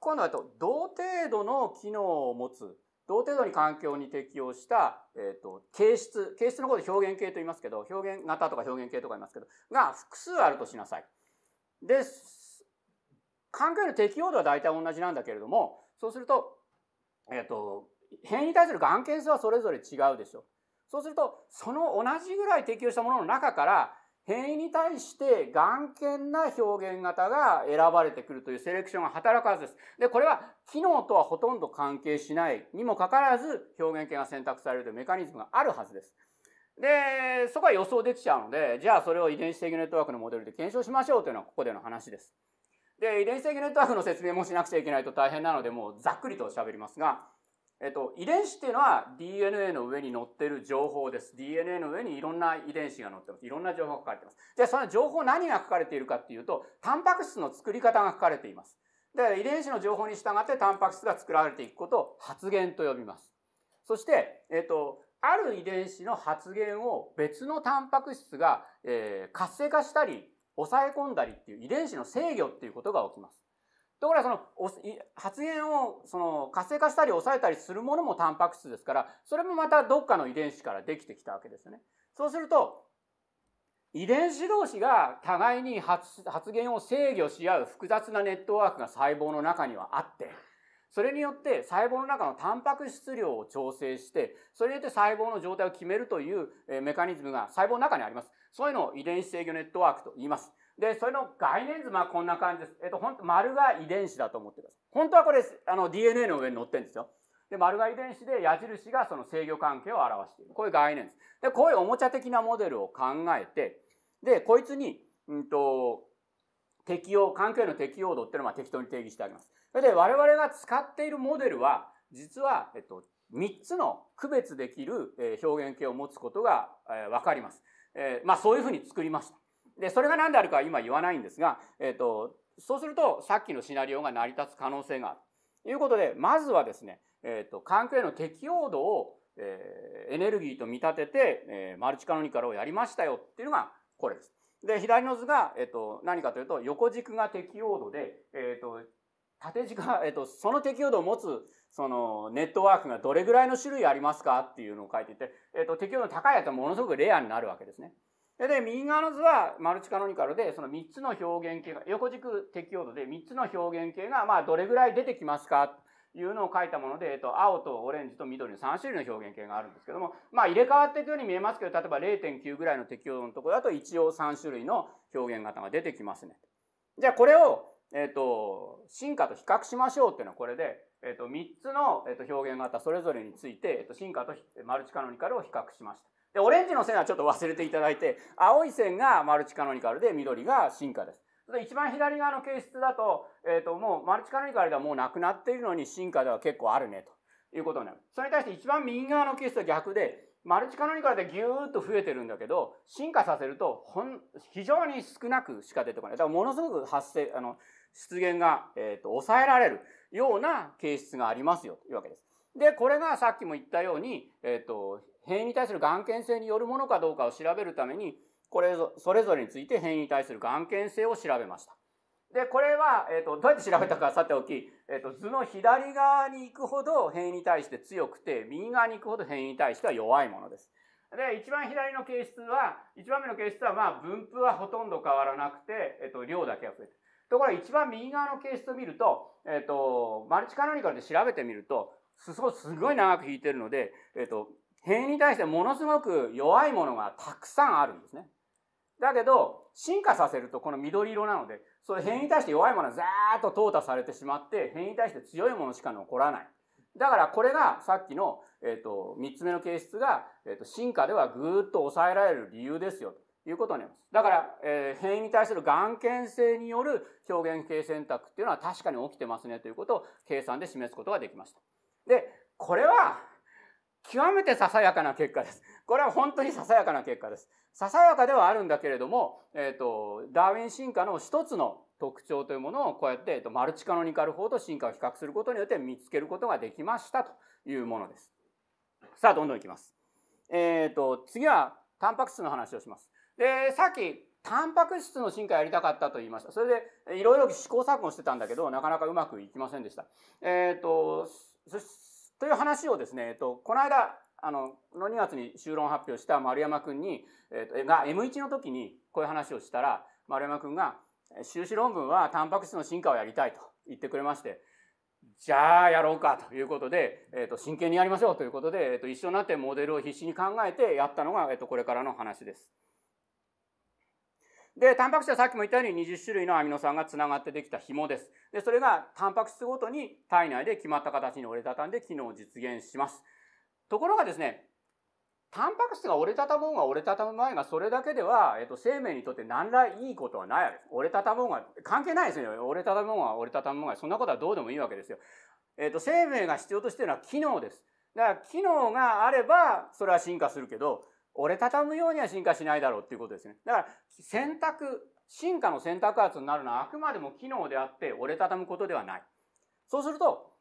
Speaker 1: 今度はと同程度の機能を持つ同程度に環境に適応した、えーと、形質形質のこと表現形と言いますけど表現型とか表現形とか言いますけどが複数あるとしなさい。で環境への適応度は大体同じなんだけれどもそうすると,、えーと、変異に対する眼検数はそれぞれ違うでしょう。そうするとその同じぐらい適用したものの中から変異に対して眼見な表現型が選ばれてくるというセレクションが働くはずです。で、これは機能とはほとんど関係しないにもかかわらず表現権が選択されるというメカニズムがあるはずです。で、そこは予想できちゃうので、じゃあそれを遺伝子制御ネットワークのモデルで検証しましょうというのはここでの話です。で、遺伝子制御ネットワークの説明もしなくちゃいけないと大変なので、もうざっくりと喋りますが、えっと、遺伝子っていうのは DNA の上に載ってる情報です。DNA の上にいろんな遺伝子が載ってます。いろんな情報が書かれてます。じゃあその情報何が書かれているかっていうと、タンパク質の作り方が書かれています。で、遺伝子の情報に従ってタンパク質が作られていくことを発現と呼びます。そして、えっと、ある遺伝子の発現を別のタンパク質が、えー、活性化したり、抑え込んだりっていう遺伝子の制御っていうことが起きます。ところがその発言をその活性化したり抑えたりするものもタンパク質ですからそれもまたどっかの遺伝子からできてきたわけですよね。そうすると遺伝子同士が互いに発言を制御し合う複雑なネットワークが細胞の中にはあってそれによって細胞の中のタンパク質量を調整してそれによって細胞の状態を決めるというメカニズムが細胞の中にあります。そういうのを遺伝子制御ネットワークと言います。で、それの概念図、まあこんな感じです。えっと、本当丸が遺伝子だと思ってください。本当はこれ、あの DNA の上に載ってるんですよ。で、丸が遺伝子で矢印がその制御関係を表している。こういう概念です。で、こういうおもちゃ的なモデルを考えて、で、こいつに、うんと、適用、関係の適用度っていうのは適当に定義してあります。それで、我々が使っているモデルは、実は、えっと、3つの区別できる表現形を持つことがえ分かります。えー、まあそういうふうに作りました。でそれが何であるかは今言わないんですが、えーと、そうするとさっきのシナリオが成り立つ可能性があるということでまずはですね、えーと、環境への適応度を、えー、エネルギーと見立てて、えー、マルチカノニカルをやりましたよっていうのがこれです。で左の図が、えーと、何かというと横軸が適応度で、えー、と縦軸が、えー、とその適応度を持つそのネットワークがどれぐらいの種類ありますかっていうのを書いていて、えー、と適応度高いやつはものすごくレアになるわけですね。で、右側の図はマルチカノニカルで、その3つの表現形が、横軸適用度で3つの表現形が、まあ、どれぐらい出てきますかというのを書いたもので、えっと、青とオレンジと緑の3種類の表現形があるんですけども、まあ、入れ替わっていくように見えますけど、例えば0.9ぐらいの適用度のところだと、一応3種類の表現型が出てきますね。じゃあ、これを、えっと、進化と比較しましょうっていうのはこれで、えっと、3つの表現型それぞれについて、えっと、進化とマルチカノニカルを比較しました。で、オレンジの線はちょっと忘れていただいて、青い線がマルチカノニカルで、緑が進化です。一番左側の形質だと、えっ、ー、と、もうマルチカノニカルではもうなくなっているのに進化では結構あるね、ということになる。それに対して一番右側の形質は逆で、マルチカノニカルでギューッと増えてるんだけど、進化させると、ほん、非常に少なくしか出てこない。だからものすごく発生、あの、出現が、えっ、ー、と、抑えられるような形質がありますよ、というわけです。で、これがさっきも言ったように、えっ、ー、と、変異に対するがん検性によるものかどうかを調べるために、これぞ、それぞれについて変異に対するがん検性を調べました。で、これは、えっ、ー、と、どうやって調べたかさておき、えっ、ー、と、図の左側に行くほど変異に対して強くて、右側に行くほど変異に対しては弱いものです。で、一番左の形質は、一番目の形質は、まあ、分布はほとんど変わらなくて、えっ、ー、と、量だけは増えてる。ところが一番右側の形質を見ると、えっ、と、マルチカノニカルで調べてみると、裾をすごい長く引いてるので、えっ、と、塀に対してものすごく弱いものがたくさんあるんですね。だけど、進化させるとこの緑色なので、それ変に対して弱いものはザーッと淘汰されてしまって、変に対して強いものしか残らない。だからこれがさっきの、えっ、ー、と、3つ目の形質が、えっ、ー、と、進化ではぐーっと抑えられる理由ですよ、ということになります。だから、えー、変異に対する眼見性による表現系選択っていうのは確かに起きてますねということを計算で示すことができました。で、これは極めてささやかな結果です。これは本当にささやかな結果です。ささやかではあるんだけれども、えっ、ー、と、ダーウィン進化の一つの特徴というものをこうやって、えー、とマルチカノニカル法と進化を比較することによって見つけることができましたというものです。さあ、どんどんいきます。えっ、ー、と、次は、タンパク質の話をします。で、さっき、タンパク質の進化やりたかったと言いました。それで、いろいろ試行錯誤してたんだけど、なかなかうまくいきませんでした。えっ、ー、と、という話をですね、えっと、この間、あの、の2月に就論発表した丸山君に、えっと、が M1 の時にこういう話をしたら、丸山君が、修士論文はタンパク質の進化をやりたいと言ってくれまして、じゃあやろうかということで、えっ、ー、と、真剣にやりましょうということで、えっ、ー、と、一緒になってモデルを必死に考えてやったのが、えっ、ー、と、これからの話です。で、タンパク質はさっきも言ったように20種類のアミノ酸がつながってできた紐です。で、それがタンパク質ごとに体内で決まった形に折れたたんで機能を実現します。ところがですね、タンパク質が折れたたもうが折れたたむ前がそれだけでは、えっと、生命にとって何らいいことはないわけです。折れたたもうが、関係ないですよね。折れたたもうが折れたたむが、そんなことはどうでもいいわけですよ。えっと、生命が必要としているのは機能です。だから機能があれば、それは進化するけど、折れたたむようには進化しないだろうっていうことですね。だから選択、進化の選択圧になるのはあくまでも機能であって折れたたむことではない。そうすると、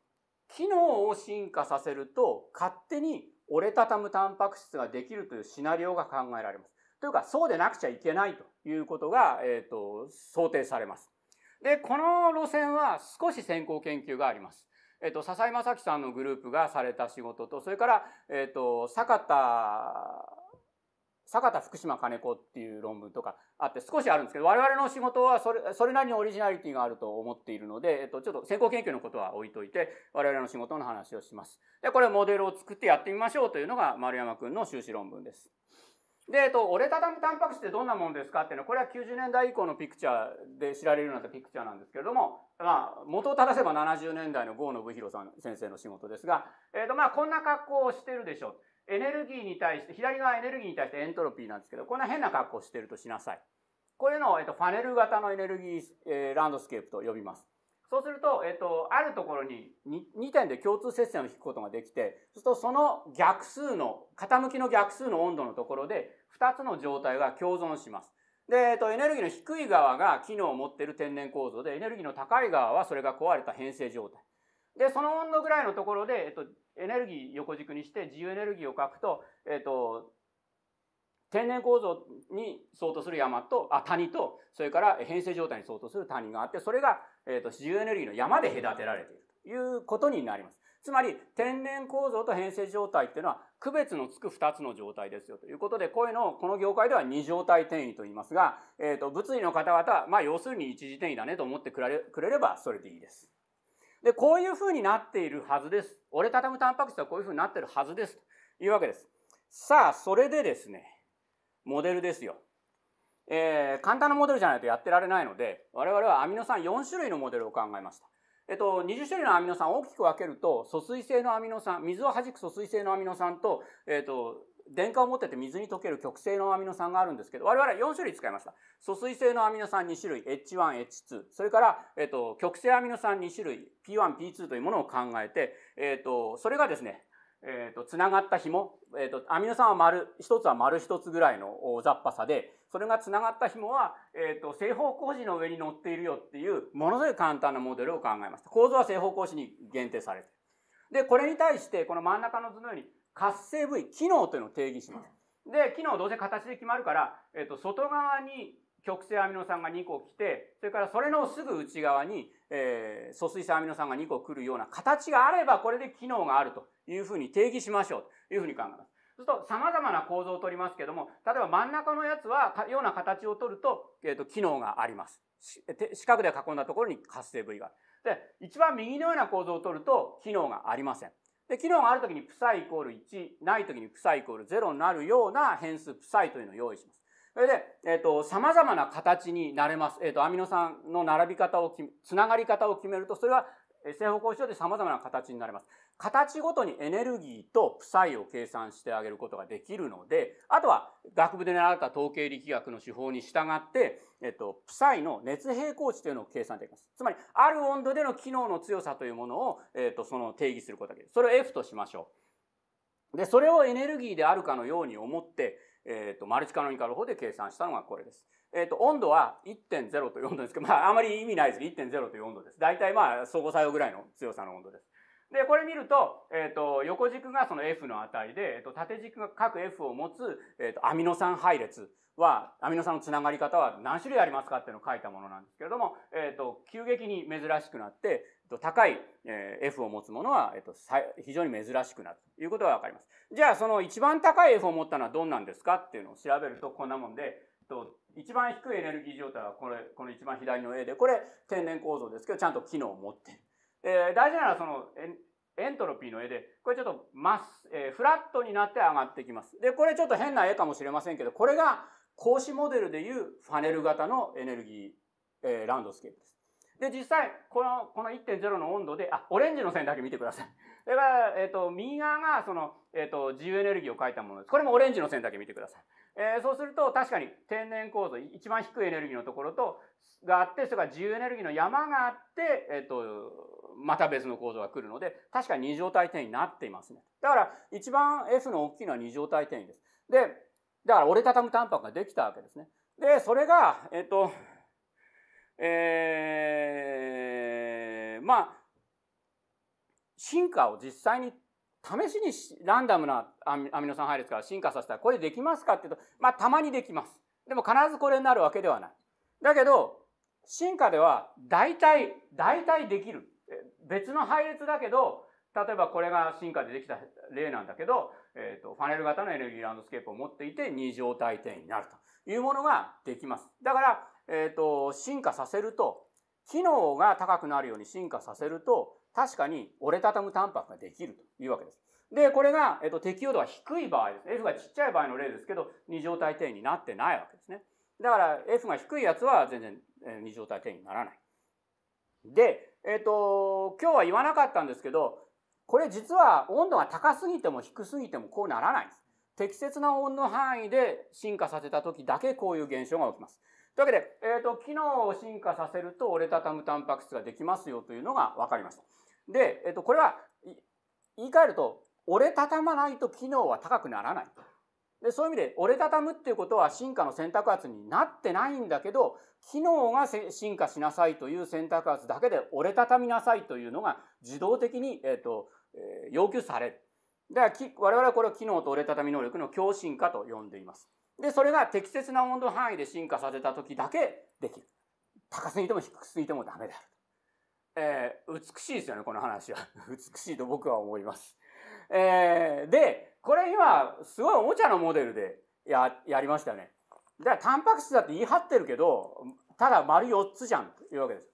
Speaker 1: 機能を進化させると勝手に折れたたむタンパク質ができるというシナリオが考えられます。というか、そうでなくちゃいけないということが、えっ、ー、と、想定されます。で、この路線は少し先行研究があります。えっ、ー、と、笹井正樹さんのグループがされた仕事と、それから、えっ、ー、と、坂田坂田福島金子っていう論文とかあって少しあるんですけど我々の仕事はそれそれなりにオリジナリティがあると思っているので、えっと、ちょっと先行研究のことは置いといて我々の仕事の話をします。でこれモデルを作ってやってみましょうというのが丸山くんの修士論文です。で、えっと、折れたたむタンパク質ってどんなもんですかっていうのは、これは90年代以降のピクチャーで知られるようになったピクチャーなんですけれども、まあ、元を正せば70年代の郷信弘さん先生の仕事ですが、えっと、まあ、こんな格好をしてるでしょう。エネルギーに対して、左側エネルギーに対してエントロピーなんですけど、こんな変な格好してるとしなさい。これの、えっと、ファネル型のエネルギー、えー、ランドスケープと呼びます。そうすると、えっと、あるところに 2, 2点で共通接線を引くことができて、そうするとその逆数の、傾きの逆数の温度のところで、2つの状態が共存します。で、えっと、エネルギーの低い側が機能を持っている天然構造で、エネルギーの高い側はそれが壊れた変成状態。で、その温度ぐらいのところで、えっと、エネルギー横軸にして自由エネルギーを書くと,、えーと、天然構造に相当する山とあ谷とそれから変成状態に相当する谷があってそれが、えーと、と自由エネルギーの山で隔てられているということになります。つまり天然構造と変成状態っていうのは区別のつく2つの状態ですよということでこういうのをこの業界では二状態転移と言いますが、えー、と物理の方々はまあ要するに一次転移だねと思ってくれればそれでいいです。で、こういうふうになっているはずです。折れたたむタンパク質はこういうふうになってるはずです。というわけです。さあ、それでですね、モデルですよ。えー、簡単なモデルじゃないとやってられないので、我々はアミノ酸4種類のモデルを考えました。えっと、20種類のアミノ酸を大きく分けると、疎水性のアミノ酸、水を弾く疎水性のアミノ酸と、えっと、電荷を持ってて水に溶ける極性のアミノ酸があるんですけど、我々は4種類使いました。疎水性のアミノ酸2種類、H1、H2、それから、えっと、極性アミノ酸2種類、P1、P2 というものを考えて、えっと、それがですね、えっと、つながった紐、えっと、アミノ酸は丸、一つは丸一つぐらいの雑把さで、それがつながった紐は、えっと、正方向子の上に乗っているよっていう、ものすごい簡単なモデルを考えました。構造は正方向子に限定されてで、これに対して、この真ん中の図のように、活性部位、機能というのを定義します。で、機能どうせ形で決まるから、えっと、外側に極性アミノ酸が2個来て、それからそれのすぐ内側に、えー、疎水性アミノ酸が2個来るような形があれば、これで機能があるというふうに定義しましょうというふうに考えます。そうすると、様々な構造をとりますけども、例えば真ん中のやつは、ような形を取ると、えっ、ー、と、機能があります。四角で囲んだところに活性部位がある。で、一番右のような構造を取ると、機能がありません。で、機能があるときにプサイコール1、ないときにプサイコール0になるような変数プサイというのを用意します。それで、えっ、ー、と、様々な形になれます。えっ、ー、と、アミノ酸の並び方をつながり方を決めると、それは正方向上で様々な形になれます。形ごとにエネルギーと負債を計算してあげることができるので、あとは学部で習った統計力学の手法に従って、えっと、負債の熱平衡値というのを計算できます。つまり、ある温度での機能の強さというものを、えっと、その定義することができる。それを F としましょう。で、それをエネルギーであるかのように思って、えっと、マルチカノニカル方で計算したのがこれです。えっ、と、温度は1.0という温度ですけど、まあ、あまり意味ないですけど、1.0という温度です。大体まあ、相互作用ぐらいの強さの温度です。で、これ見ると、えっ、ー、と、横軸がその F の値で、えっ、ー、と、縦軸が各 F を持つ、えっ、ー、と、アミノ酸配列は、アミノ酸のつながり方は何種類ありますかっていうのを書いたものなんですけれども、えっ、と、急激に珍しくなって、と、高い、え F を持つものは、えっと、非常に珍しくなるということがわかります。じゃあ、その一番高い F を持ったのはどんなんですかっていうのを調べると、こんなもんで、と一番低いエネルギー状態はこれこの一番左の A でこれ天然構造ですけどちゃんと機能を持ってるえー、大事なのはそのエントロピーの絵でこれちょっとマス、えー、フラットになって上がってきます。でこれちょっと変な絵かもしれませんけどこれが格子モデルでいうファネル型のエネルギー、えー、ランドスケープです。で、実際、この、この1.0の温度で、あ、オレンジの線だけ見てください。それから、えっ、ー、と、右側が、その、えっ、ー、と、自由エネルギーを書いたものです。これもオレンジの線だけ見てください。えー、そうすると、確かに天然構造、一番低いエネルギーのところと、があって、それから自由エネルギーの山があって、えっ、と、また別の構造が来るので、確かに二乗体転移になっていますね。だから、一番 F の大きいのは二乗体転移です。で、だから折れたたむタンパクができたわけですね。で、それが、えっと、えー、まあ、進化を実際に試しにランダムなアミノ酸配列から進化させたらこれできますかっていうと、まあたまにできます。でも必ずこれになるわけではない。だけど、進化では大体、大体できる。別の配列だけど、例えばこれが進化でできた例なんだけど、えっ、ー、と、ファネル型のエネルギーランドスケープを持っていて、二乗体点になるというものができます。だから、えっ、ー、と、進化させると、機能が高くなるように進化させると、確かに折れたたむタンパクができるというわけです。で、これが、えっ、ー、と、適用度が低い場合です。F がちっちゃい場合の例ですけど、二乗体点になってないわけですね。だから F が低いやつは全然二乗体点にならない。で、えっ、ー、と、今日は言わなかったんですけど、これ実は温度が高すぎても低すぎてもこうならないんです。適切な温度範囲で進化させた時だけこういう現象が起きます。というわけで、えっ、ー、と、機能を進化させると折れたたむタンパク質ができますよというのが分かりました。で、えっ、ー、と、これは言い換えると折れたたまないと機能は高くならない。でそういう意味で折れたたむっていうことは進化の選択圧になってないんだけど機能が進化しなさいという選択圧だけで折れたたみなさいというのが自動的に、えーとえー、要求される。だから我々はこれを機能と折れたたみ能力の強進化と呼んでいます。でそれが適切な温度範囲で進化させた時だけできる。高すぎても低すぎてもダメである。えー、美しいですよねこの話は。美しいと僕は思います。えー、でこれ今、すごいおもちゃのモデルでや、やりましたね。だから、タンパク質だって言い張ってるけど、ただ丸4つじゃんというわけです。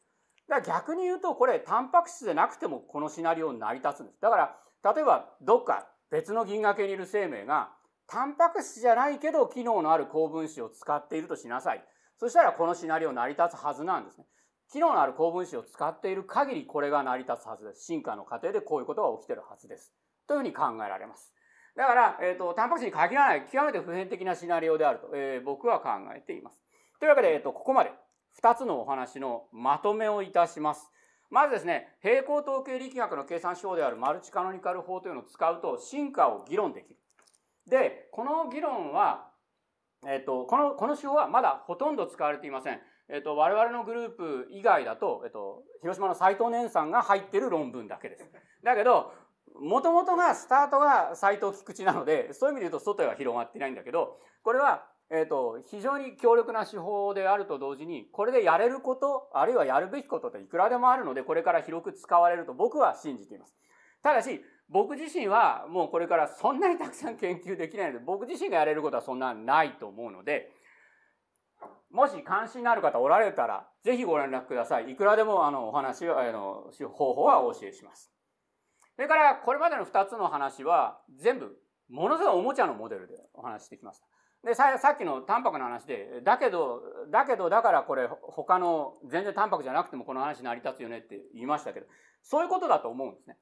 Speaker 1: だから逆に言うと、これ、タンパク質でなくてもこのシナリオに成り立つんです。だから、例えば、どっか別の銀河系にいる生命が、タンパク質じゃないけど、機能のある高分子を使っているとしなさい。そしたら、このシナリオ成り立つはずなんですね。機能のある高分子を使っている限り、これが成り立つはずです。進化の過程でこういうことが起きてるはずです。というふうに考えられます。だから、えっ、ー、と、タンパク質に限らない極めて普遍的なシナリオであると、えー、僕は考えています。というわけで、えっ、ー、と、ここまで2つのお話のまとめをいたします。まずですね、平行統計力学の計算手法であるマルチカノニカル法というのを使うと進化を議論できる。で、この議論は、えっ、ー、と、この、この手法はまだほとんど使われていません。えっ、ー、と、我々のグループ以外だと、えっ、ー、と、広島の斎藤年さんが入ってる論文だけです。だけど、もともとがスタートが斎藤菊池なので そういう意味で言うと外へは広がってないんだけどこれは、えーと、と非常に強力な手法であると同時にこれでやれることあるいはやるべきことっていくらでもあるのでこれから広く使われると僕は信じています。ただし僕自身はもうこれからそんなにたくさん研究できないので僕自身がやれることはそんなないと思うのでもし関心のある方おられたらぜひご連絡くださいいくらでもあのお話あの方法はお教えします。それからこれまでの2つの話は全部ものすごいおもちゃのモデルでお話してきました。でさっきのタンパクの話でだけどだけどだからこれ他の全然タンパクじゃなくてもこの話成り立つよねって言いましたけどそういうことだと思うんですね。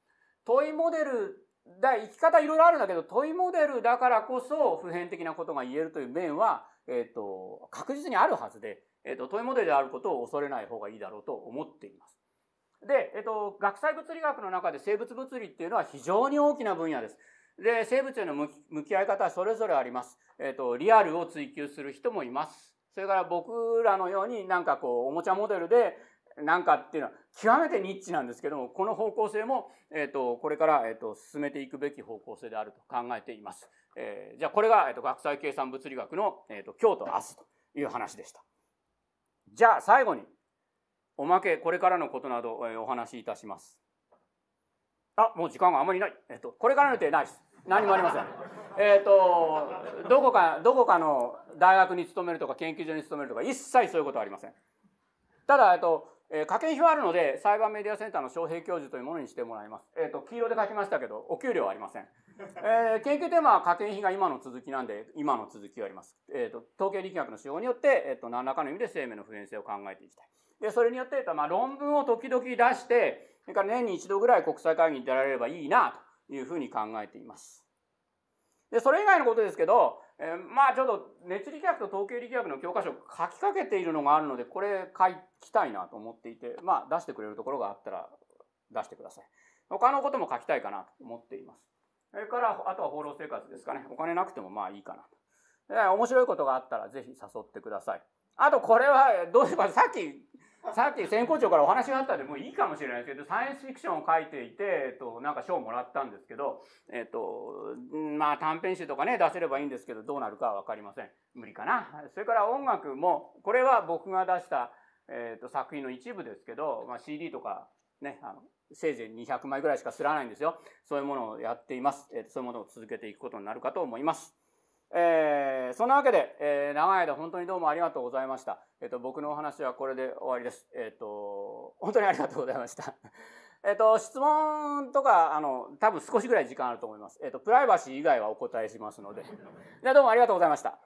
Speaker 1: 問いモデルだ生き方いろいろあるんだけど問いモデルだからこそ普遍的なことが言えるという面は、えーと、確実にあるはずで、えーと問いモデルであることを恐れない方がいいだろうと思っています。で、えっと、学際物理学の中で生物物理っていうのは非常に大きな分野です。で、生物への向き合い方はそれぞれあります。えっと、リアルを追求する人もいます。それから僕らのようになんかこう、おもちゃモデルで、なんかっていうのは極めてニッチなんですけども、この方向性も、えっと、これから、えっと、進めていくべき方向性であると考えています。えー、じゃあこれが、えっと、学際計算物理学の、えっと、今日と明日という話でした。じゃあ最後に、おまけこれからのことなど、えお話しいたしますあもう時間があまりない、えっと、これからの予定ないです何もありませんえっとどこかどこかの大学に勤めるとか研究所に勤めるとか一切そういうことはありませんただ、えっとえー、課金費はあるのでサイバーメディアセンターの招聘教授というものにしてもらいます、えーと、黄色で書きましたけどお給料はありません、えー、研究テーマは課金費が今の続きなんで今の続きがあります、えーと、統計力学の手法によって、えーと何らかの意味で生命の普遍性を考えていきたいで、それによってまあ、論文を時々出して、それから年に一度ぐらい国際会議に出られればいいな、というふうに考えています。で、それ以外のことですけど、えー、まあちょっと熱力学と統計力学の教科書書きかけているのがあるので、これ書きたいなと思っていて、まあ出してくれるところがあったら出してください。他のことも書きたいかなと思っています。それから、あとは放浪生活ですかね。お金なくてもまあいいかなと。面白いことがあったらぜひ誘ってください。あとこれはどうしますさっきさっき選考長からお話があったんでもういいかもしれないですけどサイエンスフィクションを書いていて、えっと、なんか賞をもらったんですけど、えっと、まあ短編集とかね出せればいいんですけどどうなるかは分かりません無理かなそれから音楽もこれは僕が出した、えっと、作品の一部ですけど、まあ、CD とかねあのせいぜい200枚ぐらいしかすらないんですよそういうものをやっています、えっと、そういうものを続けていくことになるかと思います。えー、そんなわけで、えー、長い間本当にどうもありがとうございました。えっ、ー、と、僕のお話はこれで終わりです。えっ、と、本当にありがとうございました。えっと、質問とか、あの、多分少しぐらい時間あると思います。えっと、プライバシー以外はお答えしますので。じゃどうもありがとうございました。